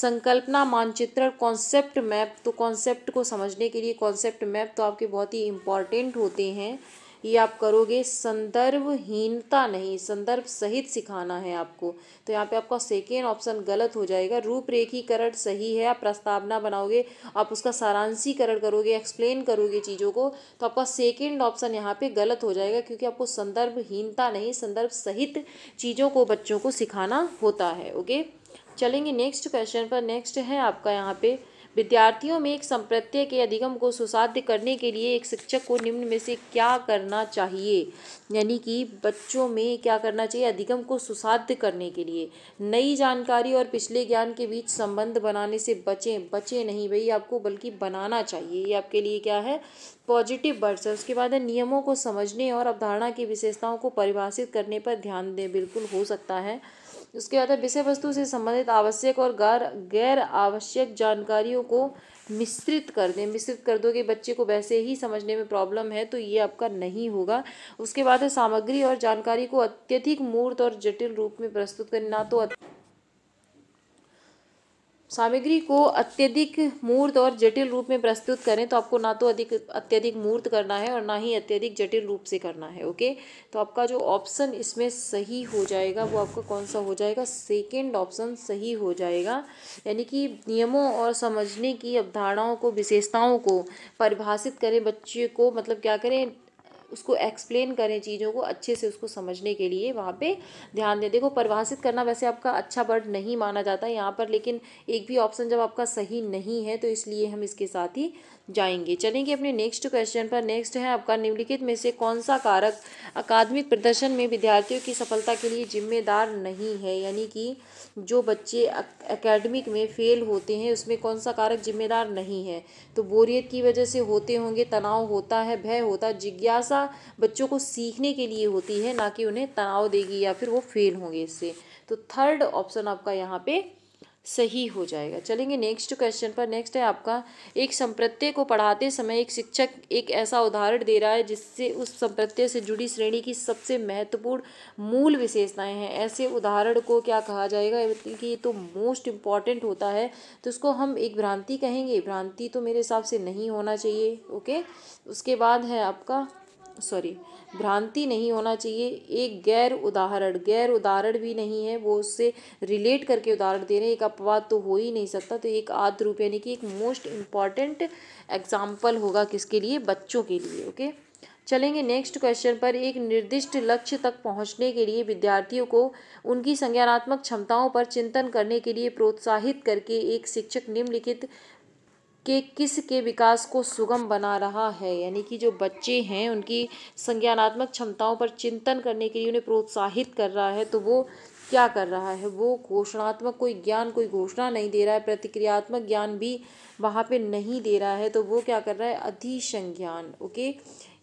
संकल्पना मानचित्र कॉन्सेप्ट मैप तो कॉन्सेप्ट को समझने के लिए कॉन्सेप्ट मैप तो आपके बहुत ही इम्पॉर्टेंट होते हैं ये आप करोगे संदर्भहीनता नहीं संदर्भ सहित सिखाना है आपको तो यहाँ पे आपका सेकेंड ऑप्शन गलत हो जाएगा रूपरेखीकरण सही है आप प्रस्तावना बनाओगे आप उसका सारांशीकरण करोगे एक्सप्लेन करोगे चीज़ों को तो आपका सेकेंड ऑप्शन यहाँ पे गलत हो जाएगा क्योंकि आपको संदर्भहीनता नहीं संदर्भ सहित चीज़ों को बच्चों को सिखाना होता है ओके चलेंगे नेक्स्ट क्वेश्चन पर नेक्स्ट है आपका यहाँ पर विद्यार्थियों में एक संप्रत्यय के अधिगम को सुसाध्य करने के लिए एक शिक्षक को निम्न में से क्या करना चाहिए यानी कि बच्चों में क्या करना चाहिए अधिगम को सुसाध्य करने के लिए नई जानकारी और पिछले ज्ञान के बीच संबंध बनाने से बचें बचें नहीं भाई आपको बल्कि बनाना चाहिए ये आपके लिए क्या है पॉजिटिव वर्ड्स है उसके बाद है नियमों को समझने और अवधारणा की विशेषताओं को परिभाषित करने पर ध्यान दें बिल्कुल हो सकता है उसके बाद है विषय वस्तु से संबंधित आवश्यक और गैर गैर आवश्यक जानकारियों को मिश्रित कर दें मिश्रित कर दो कि बच्चे को वैसे ही समझने में प्रॉब्लम है तो ये आपका नहीं होगा उसके बाद है सामग्री और जानकारी को अत्यधिक मूर्त और जटिल रूप में प्रस्तुत करना तो सामग्री को अत्यधिक मूर्त और जटिल रूप में प्रस्तुत करें तो आपको ना तो अधिक अत्यधिक मूर्त करना है और ना ही अत्यधिक जटिल रूप से करना है ओके तो आपका जो ऑप्शन इसमें सही हो जाएगा वो आपका कौन सा हो जाएगा सेकेंड ऑप्शन सही हो जाएगा यानी कि नियमों और समझने की अवधारणाओं को विशेषताओं को परिभाषित करें बच्चे को मतलब क्या करें उसको एक्सप्लेन करें चीज़ों को अच्छे से उसको समझने के लिए वहाँ पे ध्यान दें देखो परिभाषित करना वैसे आपका अच्छा वर्ड नहीं माना जाता यहाँ पर लेकिन एक भी ऑप्शन जब आपका सही नहीं है तो इसलिए हम इसके साथ ही जाएंगे चलेंगे अपने नेक्स्ट क्वेश्चन पर नेक्स्ट है आपका निम्नलिखित में से कौन सा कारक अकादमिक प्रदर्शन में विद्यार्थियों की सफलता के लिए जिम्मेदार नहीं है यानी कि जो बच्चे अकेडमिक में फेल होते हैं उसमें कौन सा कारक जिम्मेदार नहीं है तो बोरियत की वजह से होते होंगे तनाव होता है भय होता है जिज्ञासा बच्चों को सीखने के लिए होती है ना कि उन्हें तनाव देगी या फिर वो फेल होंगे इससे तो थर्ड ऑप्शन आपका यहाँ पे सही हो जाएगा चलेंगे नेक्स्ट क्वेश्चन पर नेक्स्ट है आपका एक संप्रत्यय को पढ़ाते समय एक शिक्षक एक ऐसा उदाहरण दे रहा है जिससे उस संप्रत्यय से जुड़ी श्रेणी की सबसे महत्वपूर्ण मूल विशेषताएं हैं ऐसे उदाहरण को क्या कहा जाएगा कि ये तो मोस्ट इम्पॉर्टेंट होता है तो उसको हम एक भ्रांति कहेंगे भ्रांति तो मेरे हिसाब से नहीं होना चाहिए ओके उसके बाद है आपका सॉरी भ्रांति नहीं होना चाहिए एक गैर उदाहरण गैर उदाहरण भी नहीं है वो उससे रिलेट करके उदाहरण दे रहे हैं एक अपवाद तो हो ही नहीं सकता तो एक आद रूप यानी कि एक मोस्ट इम्पॉर्टेंट एग्जाम्पल होगा किसके लिए बच्चों के लिए ओके चलेंगे नेक्स्ट क्वेश्चन पर एक निर्दिष्ट लक्ष्य तक पहुंचने के लिए विद्यार्थियों को उनकी संज्ञानात्मक क्षमताओं पर चिंतन करने के लिए प्रोत्साहित करके एक शिक्षक निम्नलिखित के किस के विकास को सुगम बना रहा है यानी कि जो बच्चे हैं उनकी संज्ञानात्मक क्षमताओं पर चिंतन करने के लिए उन्हें प्रोत्साहित कर रहा है तो वो क्या कर रहा है वो घोषणात्मक कोई ज्ञान कोई घोषणा नहीं दे रहा है प्रतिक्रियात्मक ज्ञान भी वहाँ पे नहीं दे रहा है तो वो क्या कर रहा है अधिसंज्ञान ओके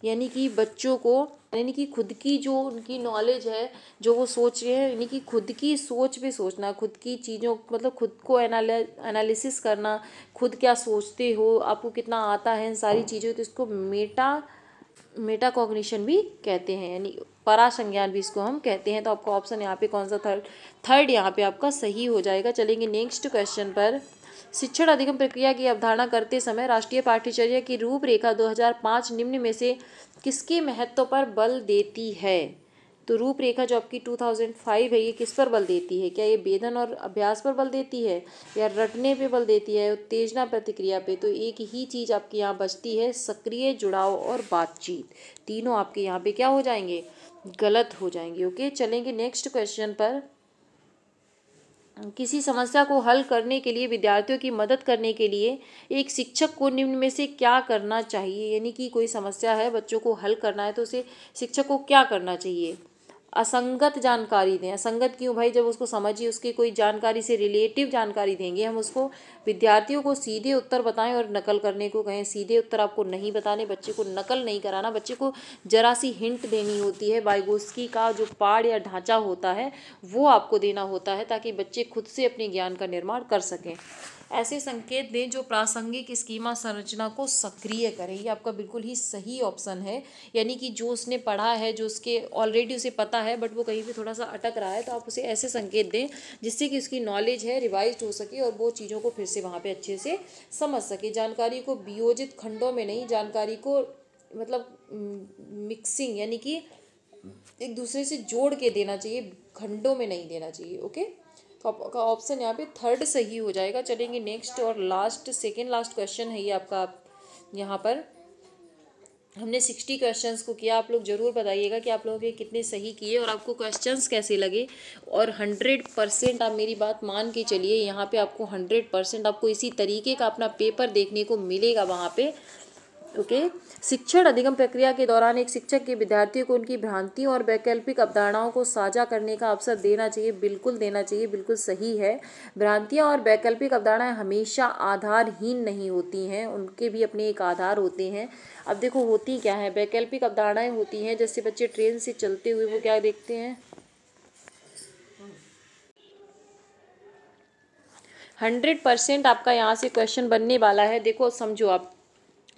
यानी कि बच्चों को यानी कि खुद की जो उनकी नॉलेज है जो वो सोच रहे हैं यानी कि खुद की सोच पे सोचना खुद की चीज़ों मतलब खुद को एनालिसिस करना खुद क्या सोचते हो आपको कितना आता है इन सारी चीज़ें तो इसको मेटा मेटा कॉग्निशन भी कहते हैं यानी परासंज्ञान भी इसको हम कहते हैं तो आपका ऑप्शन यहाँ पे कौन सा थर्ड थर्ड यहाँ पे आपका सही हो जाएगा चलेंगे नेक्स्ट क्वेश्चन पर शिक्षण अधिगम प्रक्रिया की अवधारणा करते समय राष्ट्रीय पाठ्यचर्या की रूपरेखा 2005 निम्न में से किसके महत्व पर बल देती है तो रूपरेखा जो आपकी 2005 है ये किस पर बल देती है क्या ये वेदन और अभ्यास पर बल देती है या रटने पे बल देती है उत्तेजना प्रतिक्रिया पे तो एक ही चीज़ आपके यहाँ बचती है सक्रिय जुड़ाव और बातचीत तीनों आपके यहाँ पे क्या हो जाएंगे गलत हो जाएंगे ओके चलेंगे नेक्स्ट क्वेश्चन पर किसी समस्या को हल करने के लिए विद्यार्थियों की मदद करने के लिए एक शिक्षक को निम्न में से क्या करना चाहिए यानी कि कोई समस्या है बच्चों को हल करना है तो उसे शिक्षक को क्या करना चाहिए असंगत जानकारी दें असंगत क्यों भाई जब उसको समझ ही उसकी कोई जानकारी से रिलेटिव जानकारी देंगे हम उसको विद्यार्थियों को सीधे उत्तर बताएं और नकल करने को कहें सीधे उत्तर आपको नहीं बताने बच्चे को नकल नहीं कराना बच्चे को जरा सी हिंट देनी होती है बायगोस्की का जो पाड़ या ढांचा होता है वो आपको देना होता है ताकि बच्चे खुद से अपने ज्ञान का निर्माण कर सकें ऐसे संकेत दें जो प्रासंगिक स्कीमा संरचना को सक्रिय करें ये आपका बिल्कुल ही सही ऑप्शन है यानी कि जो उसने पढ़ा है जो उसके ऑलरेडी उसे पता है बट वो कहीं भी थोड़ा सा अटक रहा है तो आप उसे ऐसे संकेत दें जिससे कि उसकी नॉलेज है रिवाइज हो सके और वो चीज़ों को फिर से वहाँ पर अच्छे से समझ सके जानकारी को वियोजित खंडों में नहीं जानकारी को मतलब मिक्सिंग यानी कि एक दूसरे से जोड़ के देना चाहिए खंडों में नहीं देना चाहिए ओके का ऑप्शन यहाँ पे थर्ड सही हो जाएगा चलेंगे नेक्स्ट और लास्ट सेकेंड लास्ट क्वेश्चन है ये आपका आप यहाँ पर हमने सिक्सटी क्वेश्चंस को किया आप लोग ज़रूर बताइएगा कि आप लोगों के कितने सही किए और आपको क्वेश्चंस कैसे लगे और हंड्रेड परसेंट आप मेरी बात मान के चलिए यहाँ पे आपको हंड्रेड परसेंट आपको इसी तरीके का अपना पेपर देखने को मिलेगा वहाँ पे ओके शिक्षण अधिगम प्रक्रिया के दौरान एक शिक्षक के विद्यार्थियों को उनकी भ्रांतियों और वैकल्पिक अवधारणाओं को साझा करने का अवसर देना चाहिए बिल्कुल देना चाहिए बिल्कुल सही है भ्रांतियाँ और वैकल्पिक अवधारणाएँ हमेशा आधारहीन नहीं होती हैं उनके भी अपने एक आधार होते हैं अब देखो होती क्या है वैकल्पिक अवधारणाएँ होती हैं जैसे बच्चे ट्रेन से चलते हुए वो क्या देखते हैं हंड्रेड परसेंट आपका यहाँ से क्वेश्चन बनने वाला है देखो समझो आप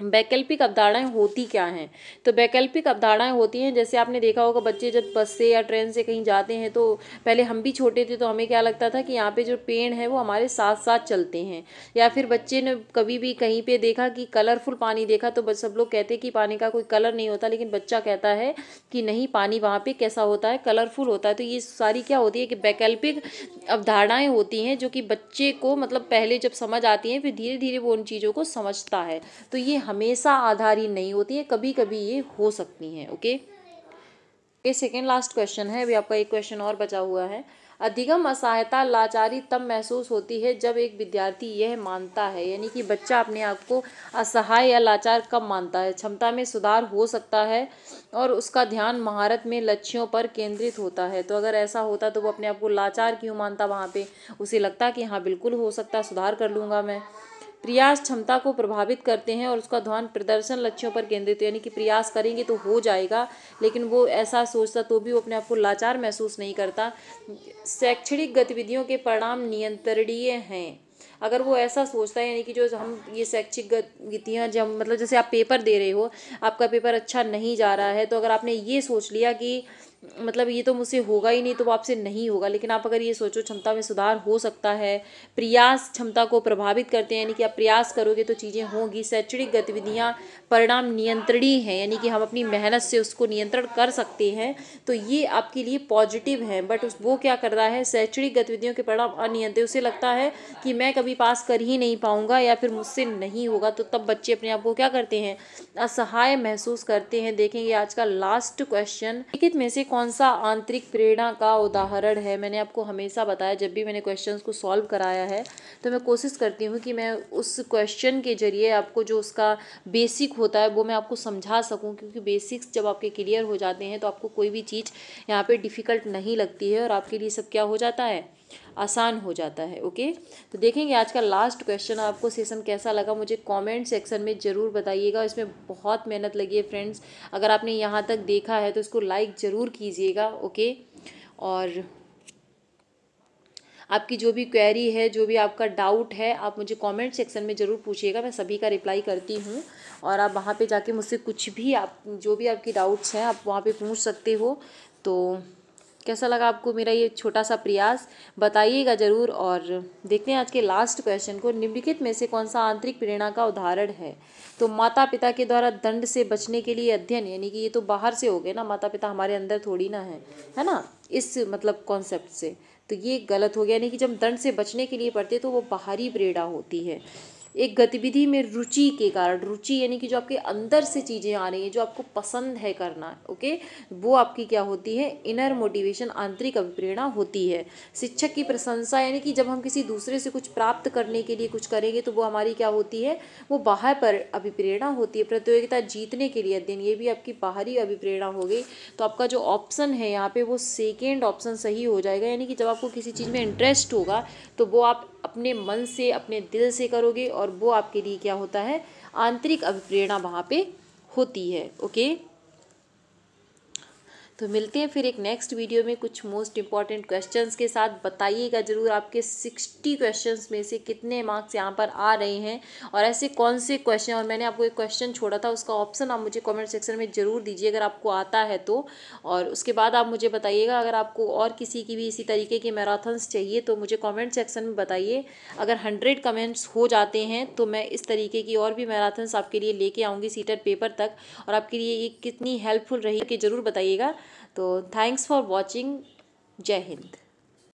वैकल्पिक अवधारणाएं होती क्या हैं तो वैकल्पिक अवधारणाएं होती हैं जैसे आपने देखा होगा बच्चे जब बस से या ट्रेन से कहीं जाते हैं तो पहले हम भी छोटे थे तो हमें क्या लगता था कि यहाँ पे जो पेड़ है वो हमारे साथ साथ चलते हैं या फिर बच्चे ने कभी भी कहीं पे देखा कि कलरफुल पानी देखा तो सब लोग कहते कि पानी का कोई कलर नहीं होता लेकिन बच्चा कहता है कि नहीं पानी वहाँ पर कैसा होता है कलरफुल होता है तो ये सारी क्या होती है कि वैकल्पिक अवधारणाएँ होती हैं जो कि बच्चे को मतलब पहले जब समझ आती हैं फिर धीरे धीरे वो उन चीज़ों को समझता है तो ये हमेशा आधारित नहीं होती है कभी कभी ये हो सकती हैं okay okay second last question है अभी आपका एक क्वेश्चन और बचा हुआ है अधिगम असहायता लाचारी तब महसूस होती है जब एक विद्यार्थी यह मानता है यानी कि बच्चा अपने आप को असहाय या लाचार कब मानता है क्षमता में सुधार हो सकता है और उसका ध्यान महारत में लक्ष्यों पर केंद्रित होता है तो अगर ऐसा होता तो वो अपने आप को लाचार क्यों मानता वहाँ पे उसे लगता कि हाँ बिल्कुल हो सकता है सुधार कर लूँगा मैं प्रयास क्षमता को प्रभावित करते हैं और उसका ध्यान प्रदर्शन लक्ष्यों पर केंद्रित यानी कि प्रयास करेंगे तो हो जाएगा लेकिन वो ऐसा सोचता तो भी वो अपने आप को लाचार महसूस नहीं करता शैक्षणिक गतिविधियों के परिणाम नियंत्रणीय हैं अगर वो ऐसा सोचता है यानी कि जो हम ये शैक्षिक गतिविधियाँ जब मतलब जैसे आप पेपर दे रहे हो आपका पेपर अच्छा नहीं जा रहा है तो अगर आपने ये सोच लिया कि मतलब ये तो मुझसे होगा ही नहीं तो वो आपसे नहीं होगा लेकिन आप अगर ये सोचो क्षमता में सुधार हो सकता है प्रयास क्षमता को प्रभावित करते हैं यानी कि आप प्रयास करोगे तो चीज़ें होंगी शैक्षणिक गतिविधियाँ परिणाम नियंत्रणी हैं यानी कि हम अपनी मेहनत से उसको नियंत्रण कर सकते हैं तो ये आपके लिए पॉजिटिव हैं बट उस वो क्या कर रहा है शैक्षणिक गतिविधियों के परिणाम अनियंत्रित उसे लगता है कि मैं कभी पास कर ही नहीं पाऊँगा या फिर मुझसे नहीं होगा तो तब बच्चे अपने आप को क्या करते हैं असहाय महसूस करते हैं देखेंगे आज का लास्ट क्वेश्चन लिखित में से कौन सा आंतरिक प्रेरणा का उदाहरण है मैंने आपको हमेशा बताया जब भी मैंने क्वेश्चंस को सॉल्व कराया है तो मैं कोशिश करती हूँ कि मैं उस क्वेश्चन के ज़रिए आपको जो उसका बेसिक होता है वो मैं आपको समझा सकूँ क्योंकि बेसिक्स जब आपके क्लियर हो जाते हैं तो आपको कोई भी चीज़ यहाँ पर डिफ़िकल्ट नहीं लगती है और आपके लिए सब क्या हो जाता है आसान हो जाता है ओके तो देखेंगे आज का लास्ट क्वेश्चन आपको सेशन कैसा लगा मुझे कमेंट सेक्शन में ज़रूर बताइएगा इसमें बहुत मेहनत लगी है फ्रेंड्स अगर आपने यहाँ तक देखा है तो इसको लाइक ज़रूर कीजिएगा ओके और आपकी जो भी क्वेरी है जो भी आपका डाउट है आप मुझे कमेंट सेक्शन में ज़रूर पूछिएगा मैं सभी का रिप्लाई करती हूँ और आप वहाँ पे जाके मुझसे कुछ भी आप जो भी आपकी डाउट्स हैं आप वहाँ पे पूछ सकते हो तो कैसा लगा आपको मेरा ये छोटा सा प्रयास बताइएगा ज़रूर और देखते हैं आज के लास्ट क्वेश्चन को निम्नलिखित में से कौन सा आंतरिक प्रेरणा का उदाहरण है तो माता पिता के द्वारा दंड से बचने के लिए अध्ययन यानी कि ये तो बाहर से हो गए ना माता पिता हमारे अंदर थोड़ी ना है है ना इस मतलब कॉन्सेप्ट से तो ये गलत हो गया यानी कि जब दंड से बचने के लिए पढ़ते तो वो बाहरी प्रेरणा होती है एक गतिविधि में रुचि के कारण रुचि यानी कि जो आपके अंदर से चीज़ें आ रही हैं जो आपको पसंद है करना ओके वो आपकी क्या होती है इनर मोटिवेशन आंतरिक अभिप्रेरणा होती है शिक्षक की प्रशंसा यानी कि जब हम किसी दूसरे से कुछ प्राप्त करने के लिए कुछ करेंगे तो वो हमारी क्या होती है वो बाहर पर अभिप्रेरणा होती है प्रतियोगिता जीतने के लिए अध्ययन ये भी आपकी बाहरी अभिप्रेरणा हो गई तो आपका जो ऑप्शन है यहाँ पर वो सेकेंड ऑप्शन सही हो जाएगा यानी कि जब आपको किसी चीज़ में इंटरेस्ट होगा तो वो आप अपने मन से अपने दिल से करोगे और वो आपके लिए क्या होता है आंतरिक अभिप्रेरणा वहाँ पे होती है ओके तो मिलते हैं फिर एक नेक्स्ट वीडियो में कुछ मोस्ट इंपॉर्टेंट क्वेश्चंस के साथ बताइएगा ज़रूर आपके सिक्सटी क्वेश्चंस में से कितने मार्क्स यहाँ पर आ रहे हैं और ऐसे कौन से क्वेश्चन और मैंने आपको एक क्वेश्चन छोड़ा था उसका ऑप्शन आप मुझे कॉमेंट सेक्शन में ज़रूर दीजिए अगर आपको आता है तो और उसके बाद आप मुझे बताइएगा अगर आपको और किसी की भी इसी तरीके के मैराथन्स चाहिए तो मुझे कमेंट सेक्शन में बताइए अगर हंड्रेड कमेंट्स हो जाते हैं तो मैं इस तरीके की और भी मैराथन्स आपके लिए लेके आऊँगी सीटर पेपर तक और आपके लिए ये कितनी हेल्पफुल रही कि ज़रूर बताइएगा तो थैंक्स फॉर वॉचिंग जय हिंद